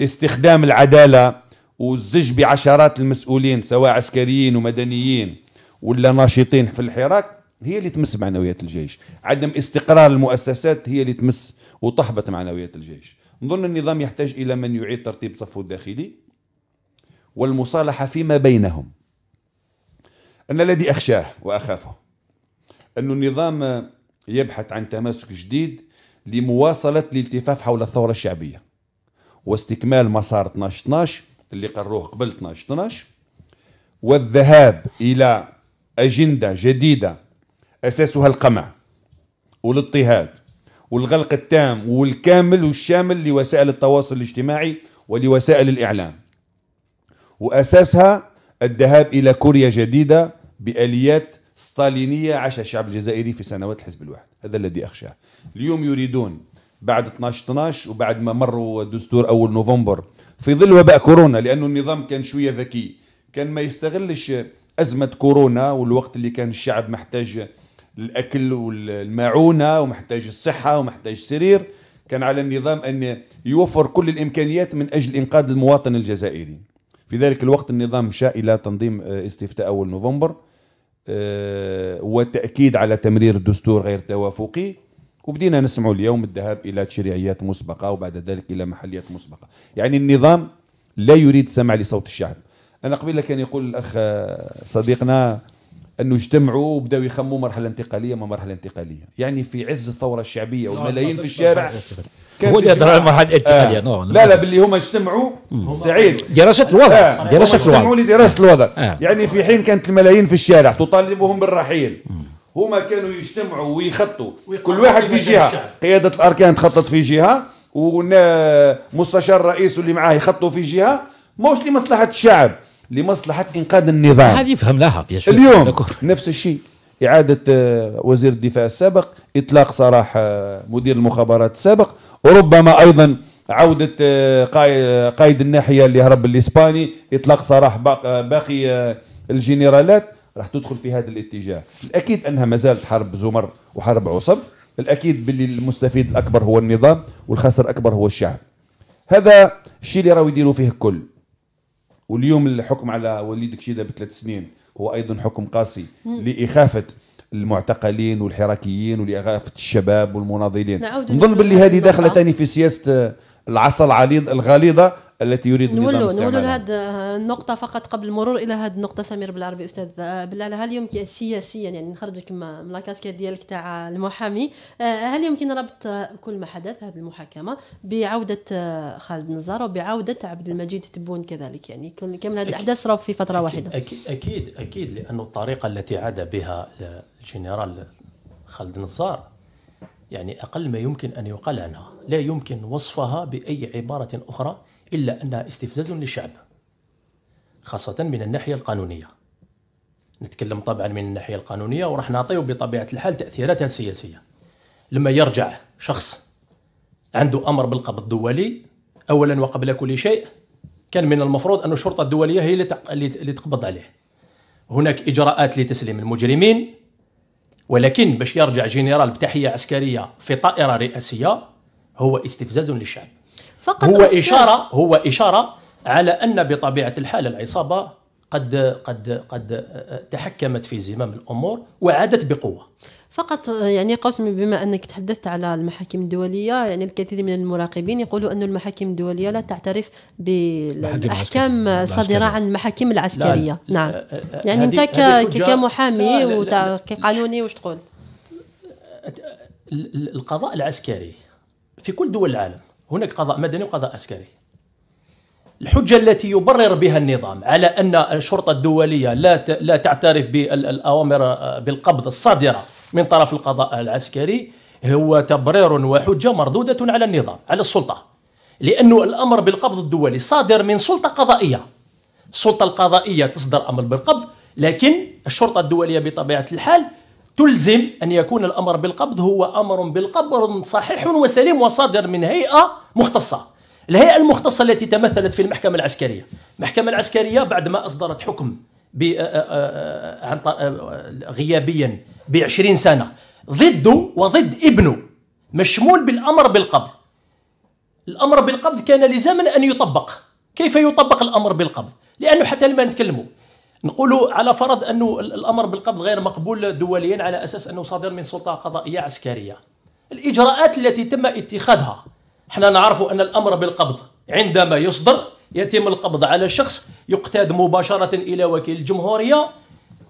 استخدام العداله والزج بعشرات المسؤولين سواء عسكريين ومدنيين ولا ناشطين في الحراك هي اللي تمس معنويات الجيش عدم استقرار المؤسسات هي اللي تمس وتحبط معنويات الجيش نظن النظام يحتاج إلى من يعيد ترتيب صفه الداخلي والمصالحة فيما بينهم أن الذي أخشاه وأخافه أن النظام يبحث عن تماسك جديد لمواصلة الالتفاف حول الثورة الشعبية واستكمال مسار 12 12 اللي قروه قبل 12 12 والذهاب إلى أجندة جديدة أساسها القمع والاضطهاد والغلق التام والكامل والشامل لوسائل التواصل الاجتماعي ولوسائل الإعلام وأساسها الذهاب إلى كوريا جديدة بآليات ستالينية عاشها الشعب الجزائري في سنوات الحزب الواحد هذا الذي أخشاه اليوم يريدون بعد 12 12 وبعد ما مروا دستور أول نوفمبر في ظل وباء كورونا لأنه النظام كان شوية ذكي كان ما يستغلش أزمة كورونا والوقت اللي كان الشعب محتاج الأكل والمعونة ومحتاج الصحة ومحتاج سرير كان على النظام أن يوفر كل الإمكانيات من أجل إنقاذ المواطن الجزائري في ذلك الوقت النظام شاء إلى تنظيم آه، استفتاء أول نوفمبر آه، والتأكيد على تمرير الدستور غير توافقي وبدينا نسمع اليوم الذهاب إلى تشريعيات مسبقة وبعد ذلك إلى محليات مسبقة يعني النظام لا يريد سمع لصوت الشعب أنا قبل كان يقول الأخ آه، صديقنا انه اجتمعوا وبداوا يخموا مرحله انتقاليه ما مرحله انتقاليه يعني في عز الثوره الشعبيه والملايين في الشارع هو اللي يدرى المرحله الانتقاليه آه. نعم، نعم، لا لا باللي نعم. هم اجتمعوا سعيد دراسه الوضع آه. دراسه الوضع اجتمعوا لدراسه الوضع آه. يعني في حين كانت الملايين في الشارع تطالبهم بالرحيل هما كانوا يجتمعوا ويخطوا كل واحد في جهه قياده الاركان تخطط في جهه ومستشار رئيس اللي معاه يخطوا في جهه ماهوش لمصلحه الشعب لمصلحه انقاذ النظام هذه لها اليوم نفس الشيء اعاده آه، وزير الدفاع السابق اطلاق سراح آه، مدير المخابرات السابق وربما ايضا عودة آه، قائد الناحية اللي هرب الإسباني إطلاق سراح باقي الجنرالات راح تدخل في هذا الاتجاه الأكيد أنها ما زالت حرب زمر وحرب عصب الأكيد باللي المستفيد الأكبر هو النظام والخسر أكبر هو الشعب هذا الشيء اللي راهو يديروا فيه الكل واليوم الحكم على وليد كشيده بثلاث سنين هو ايضا حكم قاسي لاخافه المعتقلين والحراكيين ولاخافه الشباب والمناضلين نظن باللي هذه داخله ثاني في سياسه العصا الغليظه التي يريد النظام نولوا
هذه آه، النقطة فقط قبل المرور إلى هذه النقطة سمير بالعربي أستاذ آه، بالله هل يمكن سياسيا يعني نخرجك من لاكاسكيت ديالك تاع المحامي آه، هل يمكن ربط كل ما حدث هذه المحاكمة بعودة خالد نزار وبعودة عبد المجيد تبون كذلك يعني كامل هذه الأحداث صاروا في فترة أكيد واحدة
أكيد أكيد أكيد لأن الطريقة التي عاد بها الجنرال خالد نزار يعني أقل ما يمكن أن يقال عنها لا يمكن وصفها بأي عبارة أخرى إلا أنها استفزاز للشعب خاصة من الناحية القانونية نتكلم طبعا من الناحية القانونية وراح نعطيه بطبيعة الحال تأثيراتها السياسية لما يرجع شخص عنده أمر بالقبض دولي أولا وقبل كل شيء كان من المفروض أن الشرطة الدولية هي اللي تقبض عليه هناك إجراءات لتسليم المجرمين ولكن باش يرجع جنرال بتحية عسكرية في طائرة رئاسية هو استفزاز للشعب
فقط هو أستاذ. إشارة
هو إشارة على أن بطبيعة الحال العصابة قد قد قد تحكمت في زمام الأمور وعادت بقوة
فقط يعني قسم بما انك تحدثت على المحاكم الدوليه يعني الكثير من المراقبين يقولوا ان المحاكم الدوليه لا تعترف بالاحكام الصادره عن المحاكم العسكريه لا نعم لا يعني انت كمحامي وكقانوني واش تقول
القضاء العسكري في كل دول العالم هناك قضاء مدني وقضاء عسكري الحجة التي يبرر بها النظام على أن الشرطة الدولية لا لا تعترف بالأوامر بالقبض الصادرة من طرف القضاء العسكري هو تبرير وحجة مردودة على النظام على السلطة لأنه الأمر بالقبض الدولي صادر من سلطة قضائية السلطة القضائية تصدر أمر بالقبض لكن الشرطة الدولية بطبيعة الحال تلزم أن يكون الأمر بالقبض هو أمر بالقبض صحيح وسليم وصادر من هيئة مختصة الهيئة المختصة التي تمثلت في المحكمة العسكرية المحكمة العسكرية بعد ما أصدرت حكم غيابيا بعشرين سنة ضد وضد ابنه مشمول بالأمر بالقبض الأمر بالقبض كان لزاما أن يطبق كيف يطبق الأمر بالقبض لأنه حتى لما نتكلموا نقول على فرض أنه الأمر بالقبض غير مقبول دوليا على أساس أنه صادر من سلطة قضائية عسكرية الإجراءات التي تم اتخاذها احنا نعرف أن الأمر بالقبض عندما يصدر يتم القبض على شخص يقتاد مباشرة إلى وكيل الجمهورية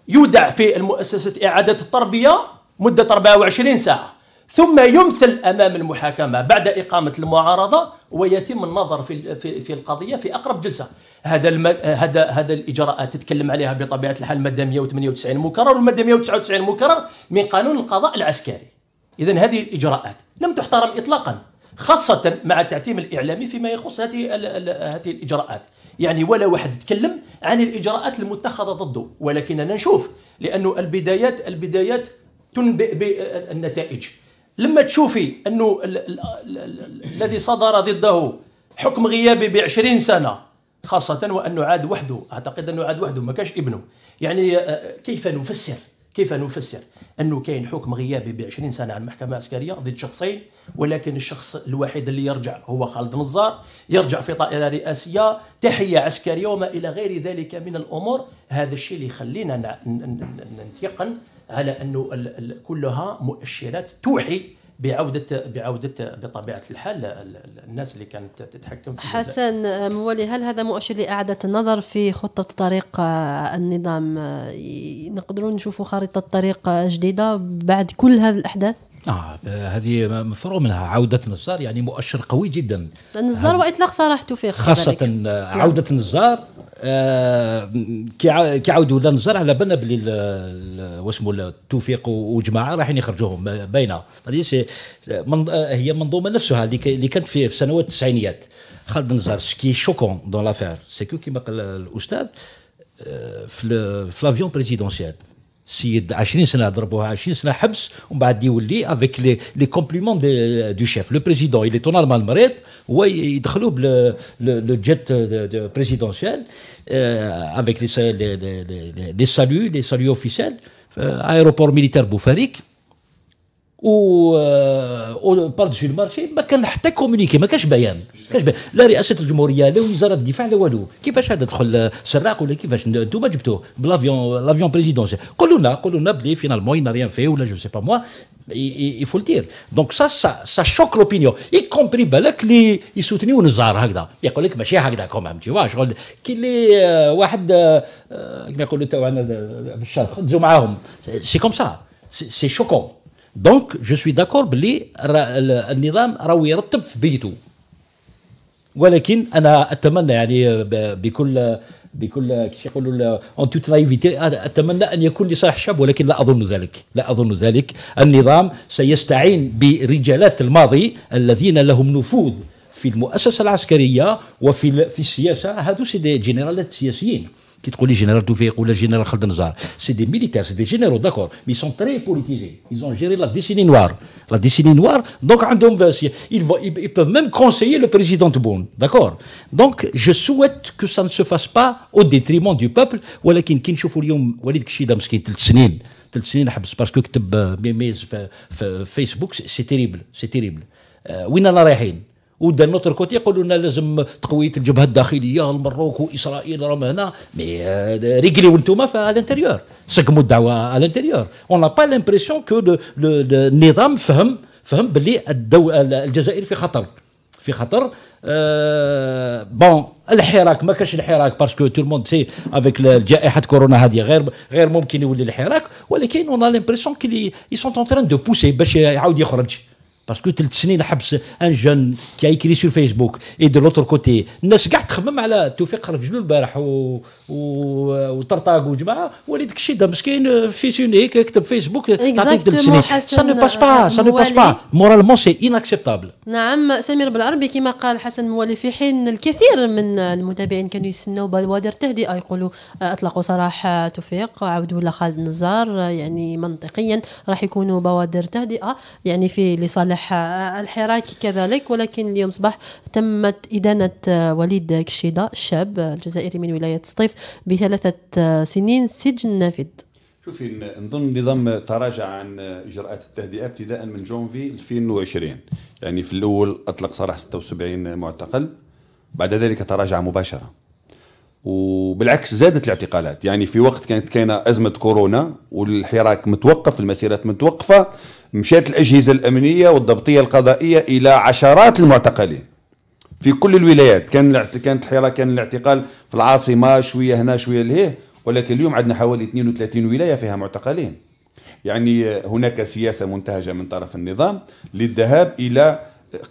يودع في المؤسسة إعادة التربية مدة 24 ساعة ثم يمثل أمام المحاكمة بعد إقامة المعارضة ويتم النظر في في القضية في أقرب جلسة هذا الم... هذا هذا الاجراءات تتكلم عليها بطبيعه الحال الماده 198 مكرر والماده 199 مكرر من قانون القضاء العسكري اذا هذه الاجراءات لم تحترم اطلاقا خاصه مع التعتيم الاعلامي فيما يخص هذه ال... هذه الاجراءات يعني ولا واحد تكلم عن الاجراءات المتخذه ضده ولكننا نشوف لانه البدايات البدايات تنبئ بالنتائج لما تشوفي انه الذي صدر ضده حكم غيابي ب 20 سنه خاصة وأنه عاد وحده أعتقد أنه عاد وحده ما كانش ابنه يعني آه، كيف نفسر كيف نفسر أنه كاين حكم غيابي ب 20 سنة على المحكمة العسكرية ضد شخصين ولكن الشخص الوحيد اللي يرجع هو خالد نزار يرجع في طائرة رئاسية تحية عسكرية وما إلى غير ذلك من الأمور هذا الشيء اللي يخلينا ننتقن على أنه كلها مؤشرات توحي بعودة بعودة بطبيعة الحال الناس اللي كانت تتحكم في حسن
مولي هل هذا مؤشر لإعادة النظر في خطة طريق آه، النظام آه، نقدروا نشوفوا خريطة طريق آه، جديدة بعد كل هذه الأحداث؟
اه هذه مفروغ منها عودة نزار يعني مؤشر قوي جدا
نزار وإطلاق صراحته في خاصة
عودة نزار آه ولا للنزار على بالنا باللي واسمو التوفيق وجماعه رايحين يخرجوهم باينه سي من هي منظومه نفسها اللي كانت في سنوات التسعينيات خالد نزار سكي شوكون دون لافير سكو كيما قال الاستاذ آه، في لافيون بريزيدونسيال avec les compliments du chef le président il est tonal il le le jet présidentiel avec les saluts les saluts officiels aéroport militaire boufarik و آه، بار ديسي المارشي ما كان حتى كومونيكي ما كانش بيان كانش بيان لا رئاسه الجمهوريه لا وزاره الدفاع لا والو كيفاش هذا دخل سراق ولا كيفاش انتم جبتوه بلافيون لافيون بريزيدونسي قولوا لنا قولوا لنا بلي فينالمون ينا ريان في ولا جو سي با موا il faut le dire. Donc ça, ça, ça choque l'opinion, y compris بالك اللي يسوتنيو نزار هكذا يقول لك ماشي هكذا كوم تي وا شغل كي اللي واحد كما يقولوا تاعنا بالشرق تزو معاهم سي كوم سا سي شوكون دونك جو سوي داكور بلي النظام راهو يرتب في بيته ولكن انا اتمنى يعني بكل بكل كيش يقولوا اون توت نايفيتي اتمنى ان يكون لصالح الشعب ولكن لا اظن ذلك لا اظن ذلك النظام سيستعين برجالات الماضي الذين لهم نفوذ في المؤسسه العسكريه وفي في السياسه هذو سي دي جنرالات سياسيين qui te le général ou le général C'est des militaires, c'est des généraux, d'accord, mais ils sont très politisés. Ils ont géré la décennie noire. La décennie noire, donc, ils, ils peuvent même conseiller le président Boun, d'accord Donc, je souhaite que ça ne se fasse pas au détriment du peuple. parce que euh, euh, euh, Facebook, c'est terrible, c'est terrible. ودار نوتر كوتي يقولوا لنا لازم تقويه الجبهه الداخليه المروك واسرائيل راهم هنا مي آه، ريغليو انتوما فالانتيريور سقموا الدعوه على الانتيريور اون با لامبرسيون كو النظام فهم فهم باللي الدو... الجزائر في خطر في خطر أه بون الحراك ما كانش الحراك باسكو تو الموند سي افيك جائحه كورونا هذه غير غير ممكن يولي الحراك ولكن اون لامبرسيون كي سون اون تران دو بوسي باش يعاود يخرج باسكو ثلاث سنين حبس ان جون كي a écrit فيسبوك اي دو لوتر كوتي الناس كاع تخمم على توفيق خرج جلو البارح و... و... وطرطاق وجماعه وليد كشيده مسكين فيس يونيك كتب فيسبوك تعطيك ثلاث سنين سا نو باس با سا نو باس با مورالمون سي اناكسبتابل
نعم سمير بالعربي كما قال حسن موالي في حين الكثير من المتابعين كانوا يستناو بوادر تهدئه آه، يقولوا آه، اطلقوا سراح توفيق عودوا لخالد نزار آه، يعني منطقيا راح يكونوا بوادر تهدئه يعني في لصالح الحراك كذلك ولكن اليوم صباح تمت ادانه وليد كشيده الشاب الجزائري من ولايه سطيف بثلاثه سنين سجن نافذ
شوفي نظن نظام تراجع عن اجراءات التهدئه ابتداء من جونفي 2020 يعني في الاول اطلق سراح 76 معتقل بعد ذلك تراجع مباشره وبالعكس زادت الاعتقالات يعني في وقت كانت كاينه ازمه كورونا والحراك متوقف المسيرات متوقفه مشات الاجهزه الامنيه والضبطيه القضائيه الى عشرات المعتقلين في كل الولايات كان كانت الحراك كان الاعتقال في العاصمه شويه هنا شويه لهيه ولكن اليوم عندنا حوالي 32 ولايه فيها معتقلين يعني هناك سياسه منتهجه من طرف النظام للذهاب الى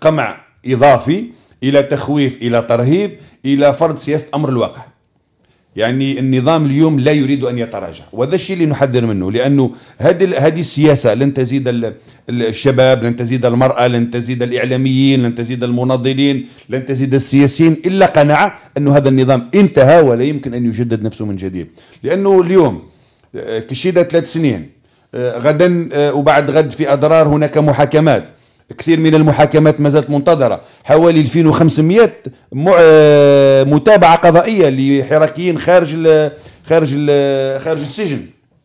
قمع اضافي الى تخويف الى ترهيب الى فرض سياسه امر الواقع يعني النظام اليوم لا يريد ان يتراجع وهذا الشيء اللي نحذر منه لانه هذه هذه السياسه لن تزيد الشباب لن تزيد المراه لن تزيد الاعلاميين لن تزيد المناضلين لن تزيد السياسيين الا قناعه أن هذا النظام انتهى ولا يمكن ان يجدد نفسه من جديد لانه اليوم آه، كشيده ثلاث سنين آه، غدا آه، وبعد غد في اضرار هناك محاكمات كثير من المحاكمات ما زالت منتظره حوالي 2500 آه، متابعه قضائيه لحراكيين خارج الـ خارج الـ خارج السجن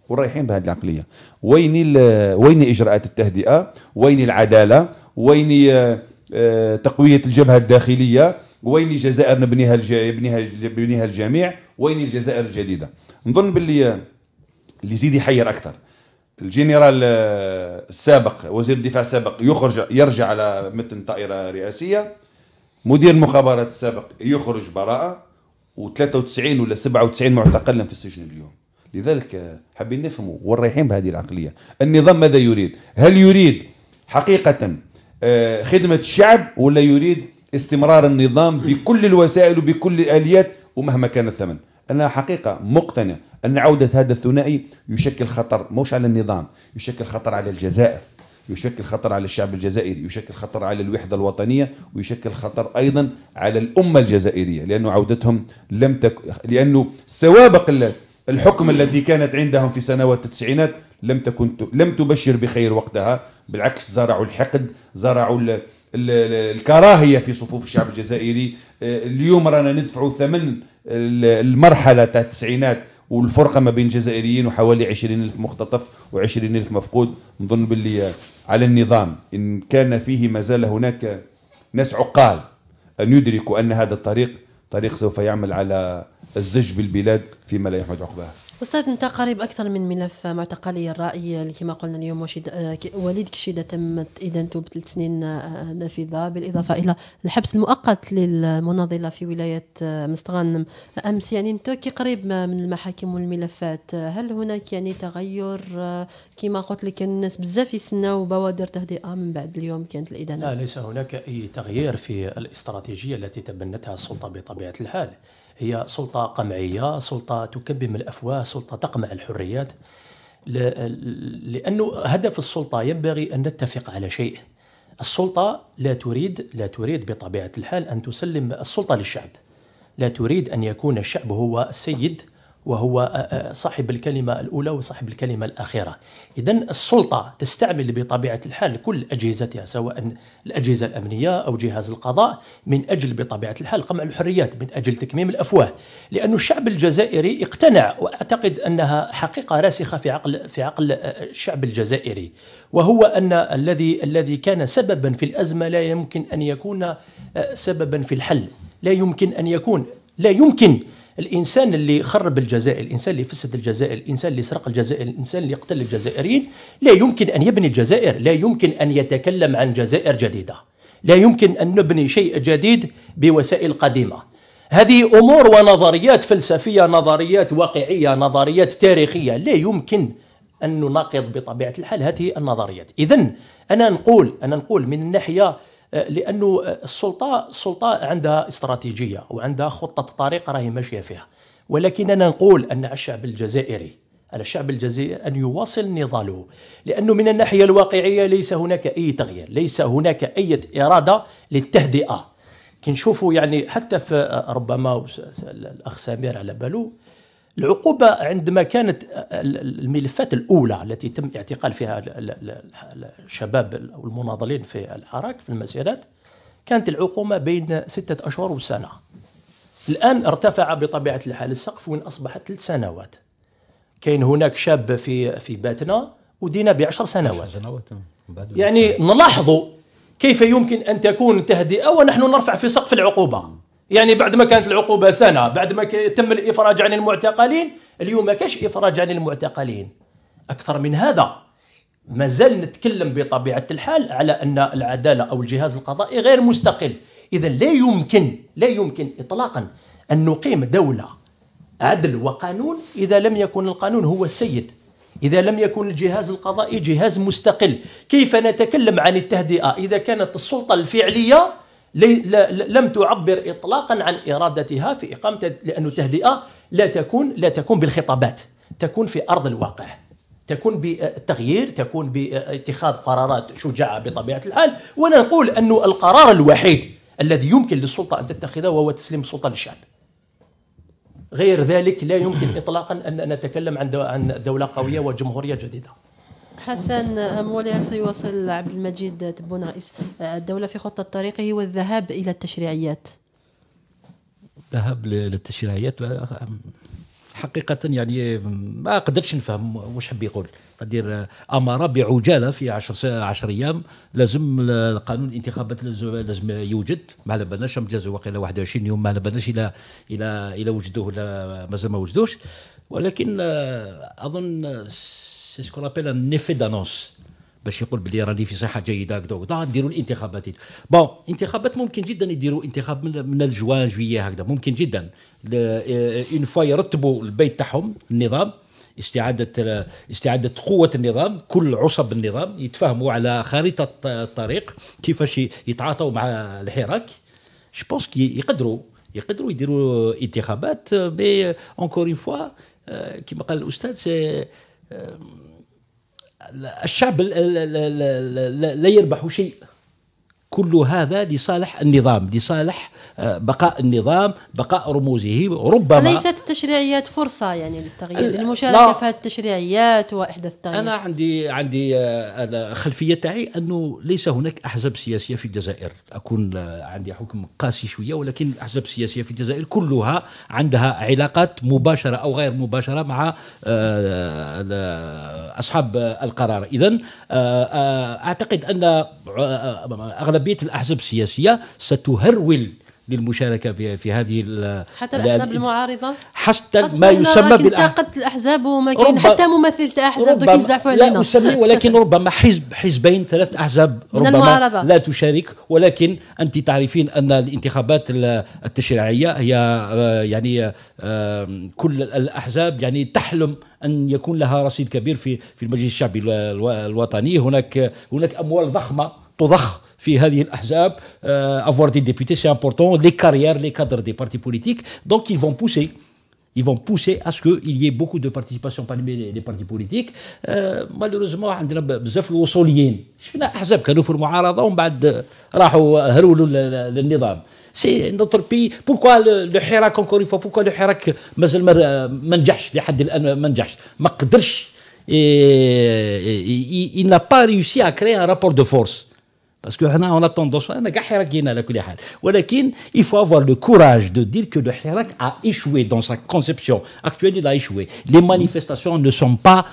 ورايحين بهذه العقليه وين وين اجراءات التهدئه وين العداله وين آه، آه، تقويه الجبهه الداخليه وين الجزائر نبنيها يبنيها يبنيها الجميع وين الجزائر الجديده نظن باللي اللي يزيد يحير اكثر الجنرال آه، السابق وزير الدفاع السابق يخرج يرجع على متن طائره رئاسيه مدير المخابرات السابق يخرج براءه و93 ولا 97 معتقلا في السجن اليوم لذلك آه، حابين نفهموا وين رايحين بهذه العقليه النظام ماذا يريد هل يريد حقيقه آه، خدمه الشعب ولا يريد استمرار النظام بكل الوسائل وبكل الاليات ومهما كان الثمن انا حقيقه مقتنع أن عودة هذا الثنائي يشكل خطر مش على النظام يشكل خطر على الجزائر يشكل خطر على الشعب الجزائري يشكل خطر على الوحدة الوطنية ويشكل خطر أيضا على الأمة الجزائرية لأنه عودتهم لم تك... لأنه سوابق الحكم التي كانت عندهم في سنوات التسعينات لم تكن لم تبشر بخير وقتها بالعكس زرعوا الحقد زرعوا ال... الكراهية في صفوف الشعب الجزائري آه، اليوم رانا ندفع ثمن المرحلة تاع التسعينات والفرقه ما بين الجزائريين وحوالي الف مختطف و الف مفقود نظن باللي على النظام ان كان فيه ما زال هناك ناس عقال ان يدركوا ان هذا الطريق طريق سوف يعمل على الزج بالبلاد فيما
لا يحمد عقباه أستاذ أنت قريب أكثر من ملف معتقلي الرأي اللي كما قلنا اليوم وشيد... آه، وليد كشيدة تمت إدانته بثلاث سنين آه، آه، نافذة بالإضافة إلى الحبس المؤقت للمناضلة في ولاية مستغانم أمس يعني أنت كي قريب من المحاكم والملفات هل هناك يعني تغير كما قلت لك الناس بزاف يسناو بوادر تهدئة من بعد اليوم كانت الإدانة لا
ليس هناك أي تغيير في الاستراتيجية التي تبنتها السلطة بطبيعة الحال هي سلطة قمعية سلطة تكبم الأفواه سلطة تقمع الحريات لأنه هدف السلطة ينبغي أن نتفق على شيء السلطة لا تريد لا تريد بطبيعة الحال أن تسلم السلطة للشعب لا تريد أن يكون الشعب هو السيد وهو آه، آه، صاحب الكلمة الأولى وصاحب الكلمة الأخيرة إذا السلطة تستعمل بطبيعة الحال كل أجهزتها سواء الأجهزة الأمنية أو جهاز القضاء من أجل بطبيعة الحال قمع الحريات من أجل تكميم الأفواه لأن الشعب الجزائري اقتنع وأعتقد أنها حقيقة راسخة في عقل في عقل آه، الشعب الجزائري وهو أن الذي الذي كان سببا في الأزمة لا يمكن أن يكون سببا في الحل لا يمكن أن يكون لا يمكن الانسان اللي خرب الجزائر الانسان اللي فسد الجزائر الانسان اللي سرق الجزائر الانسان اللي قتل الجزائريين لا يمكن ان يبني الجزائر لا يمكن ان يتكلم عن جزائر جديده لا يمكن ان نبني شيء جديد بوسائل قديمه هذه امور ونظريات فلسفيه نظريات واقعيه نظريات تاريخيه لا يمكن ان نناقض بطبيعه الحال هذه النظريات اذا انا نقول انا نقول من الناحيه آه، لانه آه، السلطه السلطه عندها استراتيجيه وعندها خطه طريق راهي ماشيه فيها ولكننا نقول ان على الشعب الجزائري على الشعب الجزائري ان يواصل نضاله لانه من الناحيه الواقعيه ليس هناك اي تغيير ليس هناك اي اراده للتهدئه كنشوفوا يعني حتى في آه، ربما الاخ سمير على باله العقوبة عندما كانت الملفات الأولى التي تم اعتقال فيها الشباب أو المناضلين في الحراك في المسيرات كانت العقوبة بين ستة أشهر وسنة الآن ارتفع بطبيعة الحال السقف وين أصبحت ثلاث سنوات كاين هناك شاب في في باتنا ودينا بعشر سنوات يعني نلاحظ كيف يمكن أن تكون تهدئة ونحن نرفع في سقف العقوبة يعني بعد ما كانت العقوبة سنة بعد ما تم الإفراج عن المعتقلين اليوم ما كاش إفراج عن المعتقلين أكثر من هذا ما زال نتكلم بطبيعة الحال على أن العدالة أو الجهاز القضائي غير مستقل إذا لا يمكن لا يمكن إطلاقا أن نقيم دولة عدل وقانون إذا لم يكن القانون هو السيد إذا لم يكن الجهاز القضائي جهاز مستقل كيف نتكلم عن التهدئة إذا كانت السلطة الفعلية لم تعبر إطلاقا عن إرادتها في إقامة لانه التهدئة لا تكون لا تكون بالخطابات تكون في أرض الواقع تكون بالتغيير تكون باتخاذ قرارات شجاعة بطبيعة الحال وأنا أقول أن القرار الوحيد الذي يمكن للسلطة أن تتخذه وهو تسليم السلطة للشعب غير ذلك لا يمكن إطلاقا أن نتكلم عن عن دولة قوية وجمهورية جديدة
حسن أمولي سيواصل عبد المجيد تبون رئيس الدولة في خطة طريقه والذهاب إلى التشريعيات
ذهب للتشريعيات حقيقة يعني ما قدرتش نفهم واش حب يقول قدير أمر بعجالة في 10 10 أيام لازم القانون الانتخابات لازم, لازم يوجد ما على بالناش مجازوا واقيلا 21 يوم ما على بالناش إلى إلى إلى وجدوه ولا مازال ما وجدوش ولكن آه، أظن سي سكو لابيل ان افي دانونس باش يقول بلي راني في صحه جيده هكذا وكذا آه، نديروا الانتخابات بون انتخابات ممكن جدا يديروا انتخاب من, من الجوان جوية هكذا ممكن جدا اون آه، فوا يرتبوا البيت تاعهم النظام استعادة آه، استعادة قوة النظام كل عصب النظام يتفاهموا على خريطة الطريق كيفاش يتعاطوا مع الحراك جو بونس يقدروا يقدروا يديروا انتخابات مي اونكور اون فوا كما قال الاستاذ سي الشعب لا يربح شيء كل هذا لصالح النظام لصالح آه، بقاء النظام بقاء رموزه ربما ليست
التشريعيات فرصة يعني للتغيير للمشاركة في التشريعيات وإحداث التغيير أنا
عندي عندي الخلفية آه، تاعي أنه ليس هناك أحزاب سياسية في الجزائر أكون آه، عندي حكم قاسي شوية ولكن الأحزاب السياسية في الجزائر كلها عندها علاقات مباشرة أو غير مباشرة مع أصحاب القرار إذا أعتقد أن أغلب أغلبية الأحزاب السياسية ستهرول للمشاركه في في هذه حتى الاحزاب المعارضه حتى ما يسمى بالانتقدت
الاحزاب وما كاين حتى ممثل تاع احزاب يزعفوا علينا لا اسمي
ولكن ربما حزب حزبين ثلاث احزاب ربما لا تشارك ولكن انت تعرفين ان الانتخابات التشريعيه هي آه، يعني آه، كل الاحزاب يعني تحلم ان يكون لها رصيد كبير في في المجلس الشعبي الوطني هناك هناك اموال ضخمه تضخ في هذه الأحزاب avoir des députés c'est important les carrières les cadres des partis politiques donc ils vont pousser ils vont pousser à ce qu'il y ait beaucoup de participation parmi les, les partis politiques euh, malheureusement عندنا بزاف الوصوليين شفنا احزاب كانوا في المعارضه ومن بعد راحوا هرولوا للنظام سي نوتر بي بوركوا لو حراك اونكور فوا بوركوا لو حراك مازال ما نجحش لحد الان ما نجحش ما قدرش il n'a pas réussi à créer un rapport de force parce que on a tendance à il faut avoir le courage de dire que le Hirak a échoué dans sa conception actuelle, il a échoué. Les manifestations ne sont pas,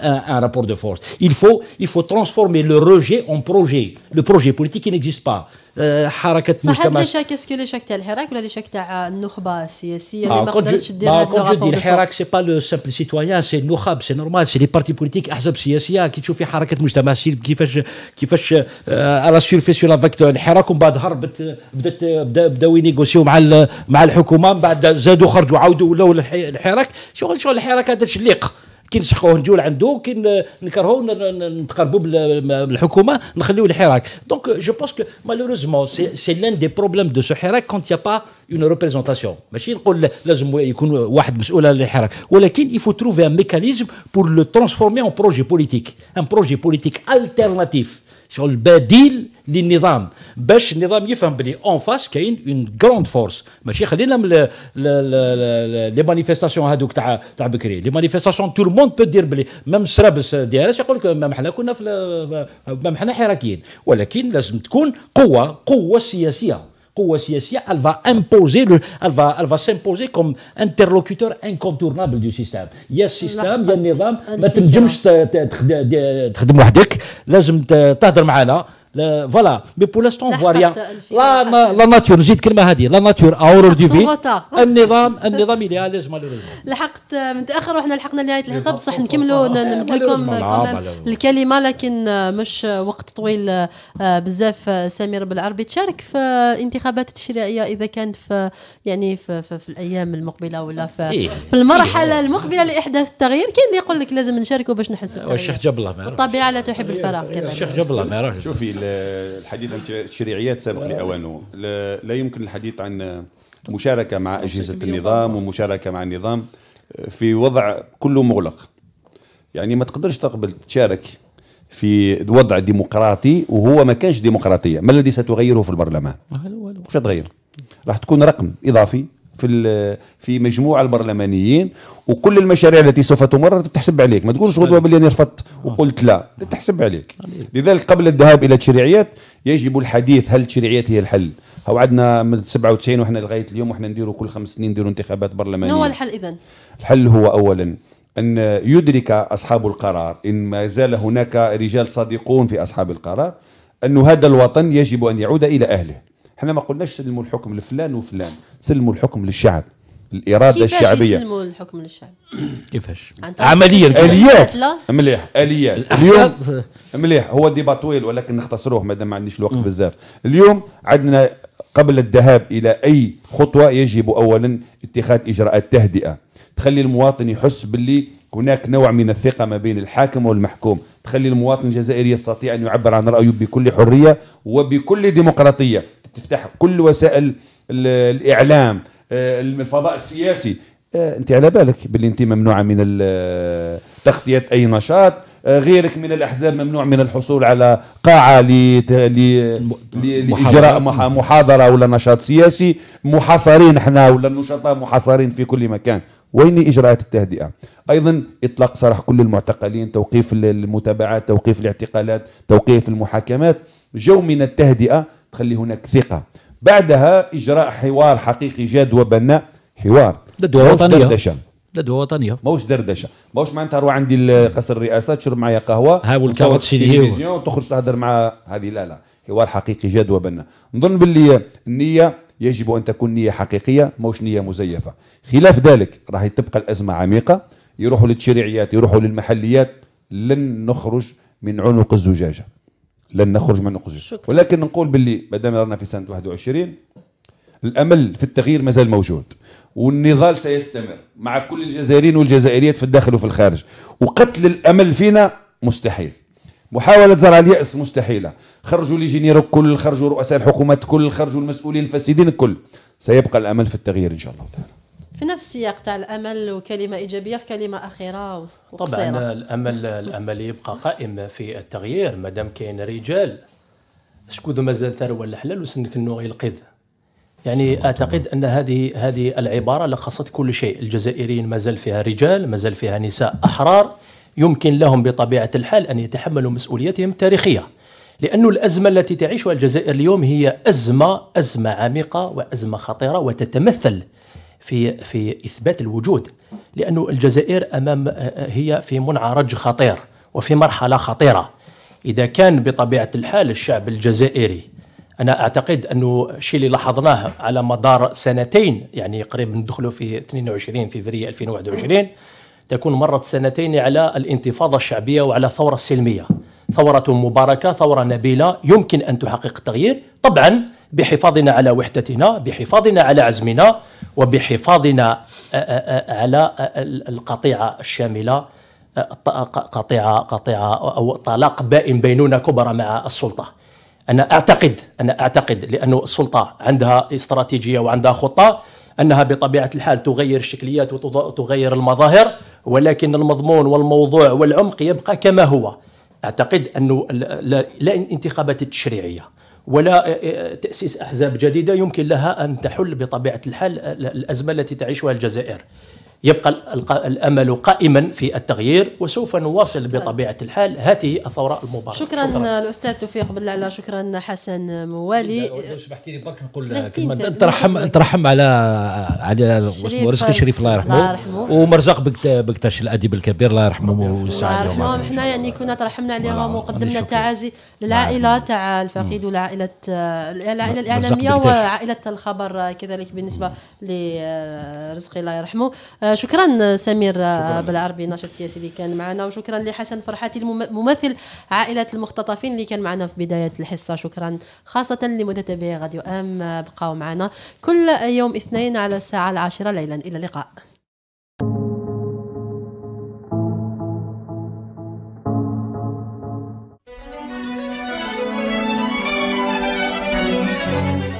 un, rapport de force. Il faut, il faut transformer le rejet en projet. Le projet politique n'existe pas. آه، حركه صح مجتمع صح
لي شاك لي شاك تاع الحراك ولا لي شاك تاع النخبه السياسيه اللي ما قدرتش دير هذا الرابور ديال الحراك
سي با لو سامبل سيتويان سي النخب سي نورمال سي لي بارتي بوليتيك احزاب سياسيه كي تشوفي حركه مجتمع سيلف كيفاش كيفاش آه، على سيرفي سو لافاك الحراك ومن بعد هربت بدات بداو ينيغوسيو مع مع الحكومه من بعد زادوا خرجوا عاودوا ولاو الحراك شغل شغل الحراك هذا تشليق كي نسحقوه نجيو لعندو كي نكرهو نتقربوا بالحكومه نخليو الحراك دونك جو بونس كو مالوروزمون سي لان دي بروبليم دو سو حراك كونت يا با اون ريبريزونتاسيون ماشي نقول لازم يكون واحد مسؤول على الحراك ولكن يفو تروفي ان ميكانيزم بور لو ترانسفورمي ان بروجي بوليتيك ان بروجي بوليتيك alternatif شغل بديل للنظام باش النظام يفهم بلي اون فاس كاين اون كروند فورس ماشي خلينا من لي مانيفيستاسيون هذوك تاع تاع بكري لي مانيفيستاسيون تو لو بو دير بلي ميم سرابس ديال اس يقول لك ميم حنا كنا في ميم حنا حراكيين ولكن لازم تكون قوه قوه سياسيه قوة سياسية elle va imposer le, elle va, elle va s'imposer comme interlocuteur incontournable du système يا السيستم يا النظام ما تنجمش تخدم وحدك لازم تهضر معنا لا فوالا مي بو لانستون فوا ريان لا لا ناتور نزيد الكلمه هذه لا ناتور اور في
النظام النظام
اللي ليز مالوريزمون
لحقت متاخر وحنا لحقنا نهايه الحصه بصح نكملوا نمد لكم الكلمه لكن مش وقت طويل آه، بزاف آه، سمير بالعربي تشارك في الانتخابات التشريعيه اذا كانت في يعني في, في, في الايام المقبله ولا في, إيه. في المرحله إيه. المقبله لاحداث التغيير كاين اللي يقول لك لازم نشاركوا باش نحس الشيخ جاب الله ما الطبيعه لا تحب الفراغ إيه، الشيخ جاب الله
ما شوفي الحديث عن شريعيات سابق لأوانه لا يمكن الحديث عن مشاركة مع أجهزة النظام ومشاركة مع النظام في وضع كله مغلق يعني ما تقدرش تقبل تشارك في وضع ديمقراطي وهو ما كانش ديمقراطية ما الذي ستغيره في البرلمان؟ وش تغير؟ راح تكون رقم إضافي في في مجموعه البرلمانيين وكل المشاريع التي سوف تمرر تتحسب عليك ما تقولش غدوه باللي انا رفضت وقلت لا تتحسب عليك لذلك قبل الذهاب الى تشريعيات يجب الحديث هل التشريعيات هي الحل او عندنا من 97 وحنا لغايه اليوم وحنا نديروا كل خمس سنين نديروا انتخابات برلمانيه ما هو الحل اذا الحل هو اولا أن يدرك أصحاب القرار إن ما زال هناك رجال صادقون في أصحاب القرار أن هذا الوطن يجب أن يعود إلى أهله احنا ما قلناش سلموا الحكم لفلان وفلان سلموا الحكم للشعب الاراده كيفاش الشعبيه كيفاش يسلموا
الحكم للشعب كيفاش عمليا اليات مليح
اليات اليوم مليح هو ديبا طويل ولكن نختصروه مادام ما عنديش الوقت بزاف اليوم عندنا قبل الذهاب الى اي خطوه يجب اولا اتخاذ اجراءات تهدئه تخلي المواطن يحس باللي هناك نوع من الثقه ما بين الحاكم والمحكوم تخلي المواطن الجزائري يستطيع ان يعبر عن رايه بكل حريه وبكل ديمقراطيه تفتح كل وسائل الاعلام آه، الفضاء السياسي آه، انت على بالك باللي انت ممنوعه من آه، تغطيه اي نشاط غيرك من الاحزاب ممنوع من الحصول على قاعه لاجراء محاضره ولا نشاط سياسي محاصرين احنا ولا النشطاء محاصرين في كل مكان وين اجراءات التهدئه ايضا اطلاق سراح كل المعتقلين توقيف المتابعات توقيف الاعتقالات توقيف المحاكمات جو من التهدئه تخلي هناك ثقه بعدها اجراء حوار حقيقي جاد وبناء حوار دعوه وطنيه دردشه وطنيه ماهوش دردشه ماهوش معناتها روح عندي قصر الرئاسه تشرب معايا قهوه ها والكاوتشي تخرج تهضر مع هذه لا لا حوار حقيقي جاد وبناء نظن باللي النيه يجب ان تكون نيه حقيقيه ماهوش نيه مزيفه خلاف ذلك راح تبقى الازمه عميقه يروحوا للتشريعيات يروحوا للمحليات لن نخرج من عنق الزجاجه لن نخرج من قزوز ولكن نقول باللي دام رانا في سنه 21 الامل في التغيير مازال موجود والنضال سيستمر مع كل الجزائريين والجزائريات في الداخل وفي الخارج وقتل الامل فينا مستحيل محاولة زرع اليأس مستحيلة خرجوا لي جنيرو كل خرجوا رؤساء الحكومات كل خرجوا المسؤولين الفاسدين الكل سيبقى الأمل في التغيير إن شاء الله تعالى
في نفس السياق تاع الامل وكلمه ايجابيه في كلمه اخيره وقصيره طبعا
الامل الامل يبقى قائم في التغيير مادام كاين رجال شكون مازال تروى الحلال وسنك النوع يلقذ يعني اعتقد ان هذه هذه العباره لخصت كل شيء الجزائريين مازال فيها رجال مازال فيها نساء احرار يمكن لهم بطبيعه الحال ان يتحملوا مسؤوليتهم التاريخيه لأن الأزمة التي تعيشها الجزائر اليوم هي أزمة أزمة عميقة وأزمة خطيرة وتتمثل في في اثبات الوجود لأن الجزائر امام آه، آه، هي في منعرج خطير وفي مرحله خطيره اذا كان بطبيعه الحال الشعب الجزائري انا اعتقد انه الشيء اللي لاحظناه على مدار سنتين يعني قريب ندخلوا في 22 فبراير 2021 تكون مرت سنتين على الانتفاضه الشعبيه وعلى الثوره السلميه ثوره مباركه ثوره نبيله يمكن ان تحقق التغيير طبعا بحفاظنا على وحدتنا بحفاظنا على عزمنا وبحفاظنا آه، آه، آه، على القطيعه الشامله قطيعه قطيعه او طلاق بائن بينونه كبرى مع السلطه انا اعتقد انا اعتقد لانه السلطه عندها استراتيجيه وعندها خطه انها بطبيعه الحال تغير الشكليات وتغير المظاهر ولكن المضمون والموضوع والعمق يبقى كما هو اعتقد انه لا الانتخابات التشريعيه ولا آه، آه، تأسيس أحزاب جديدة يمكن لها أن تحل بطبيعة الحال الأزمة التي تعيشها الجزائر يبقى الامل قائما في التغيير وسوف نواصل بطبيعه الحال هذه الثوره المباركه شكرا, شكرا.
الاستاذ توفيق بالله شكرا حسن موالي لو سمحتي لي
برك نقول كلمه نترحم نترحم على على رزق الشريف الله يرحمه ومرزق بكتاش الاديب الكبير الله يرحمه ويسعده الله يرحمه حنا
يعني كنا ترحمنا عليهم وقدمنا تعازي للعائله تاع الفقيد ولعائله العائله الاعلاميه وعائله الخبر كذلك بالنسبه لرزق الله يرحمه شكرا سمير بالعربي ناشط سياسي اللي كان معنا وشكرا لحسن فرحاتي الممثل عائله المختطفين اللي كان معنا في بدايه الحصه شكرا خاصه لمتابعي غاديو ام بقاو معنا كل يوم اثنين على الساعه العاشره ليلا الى اللقاء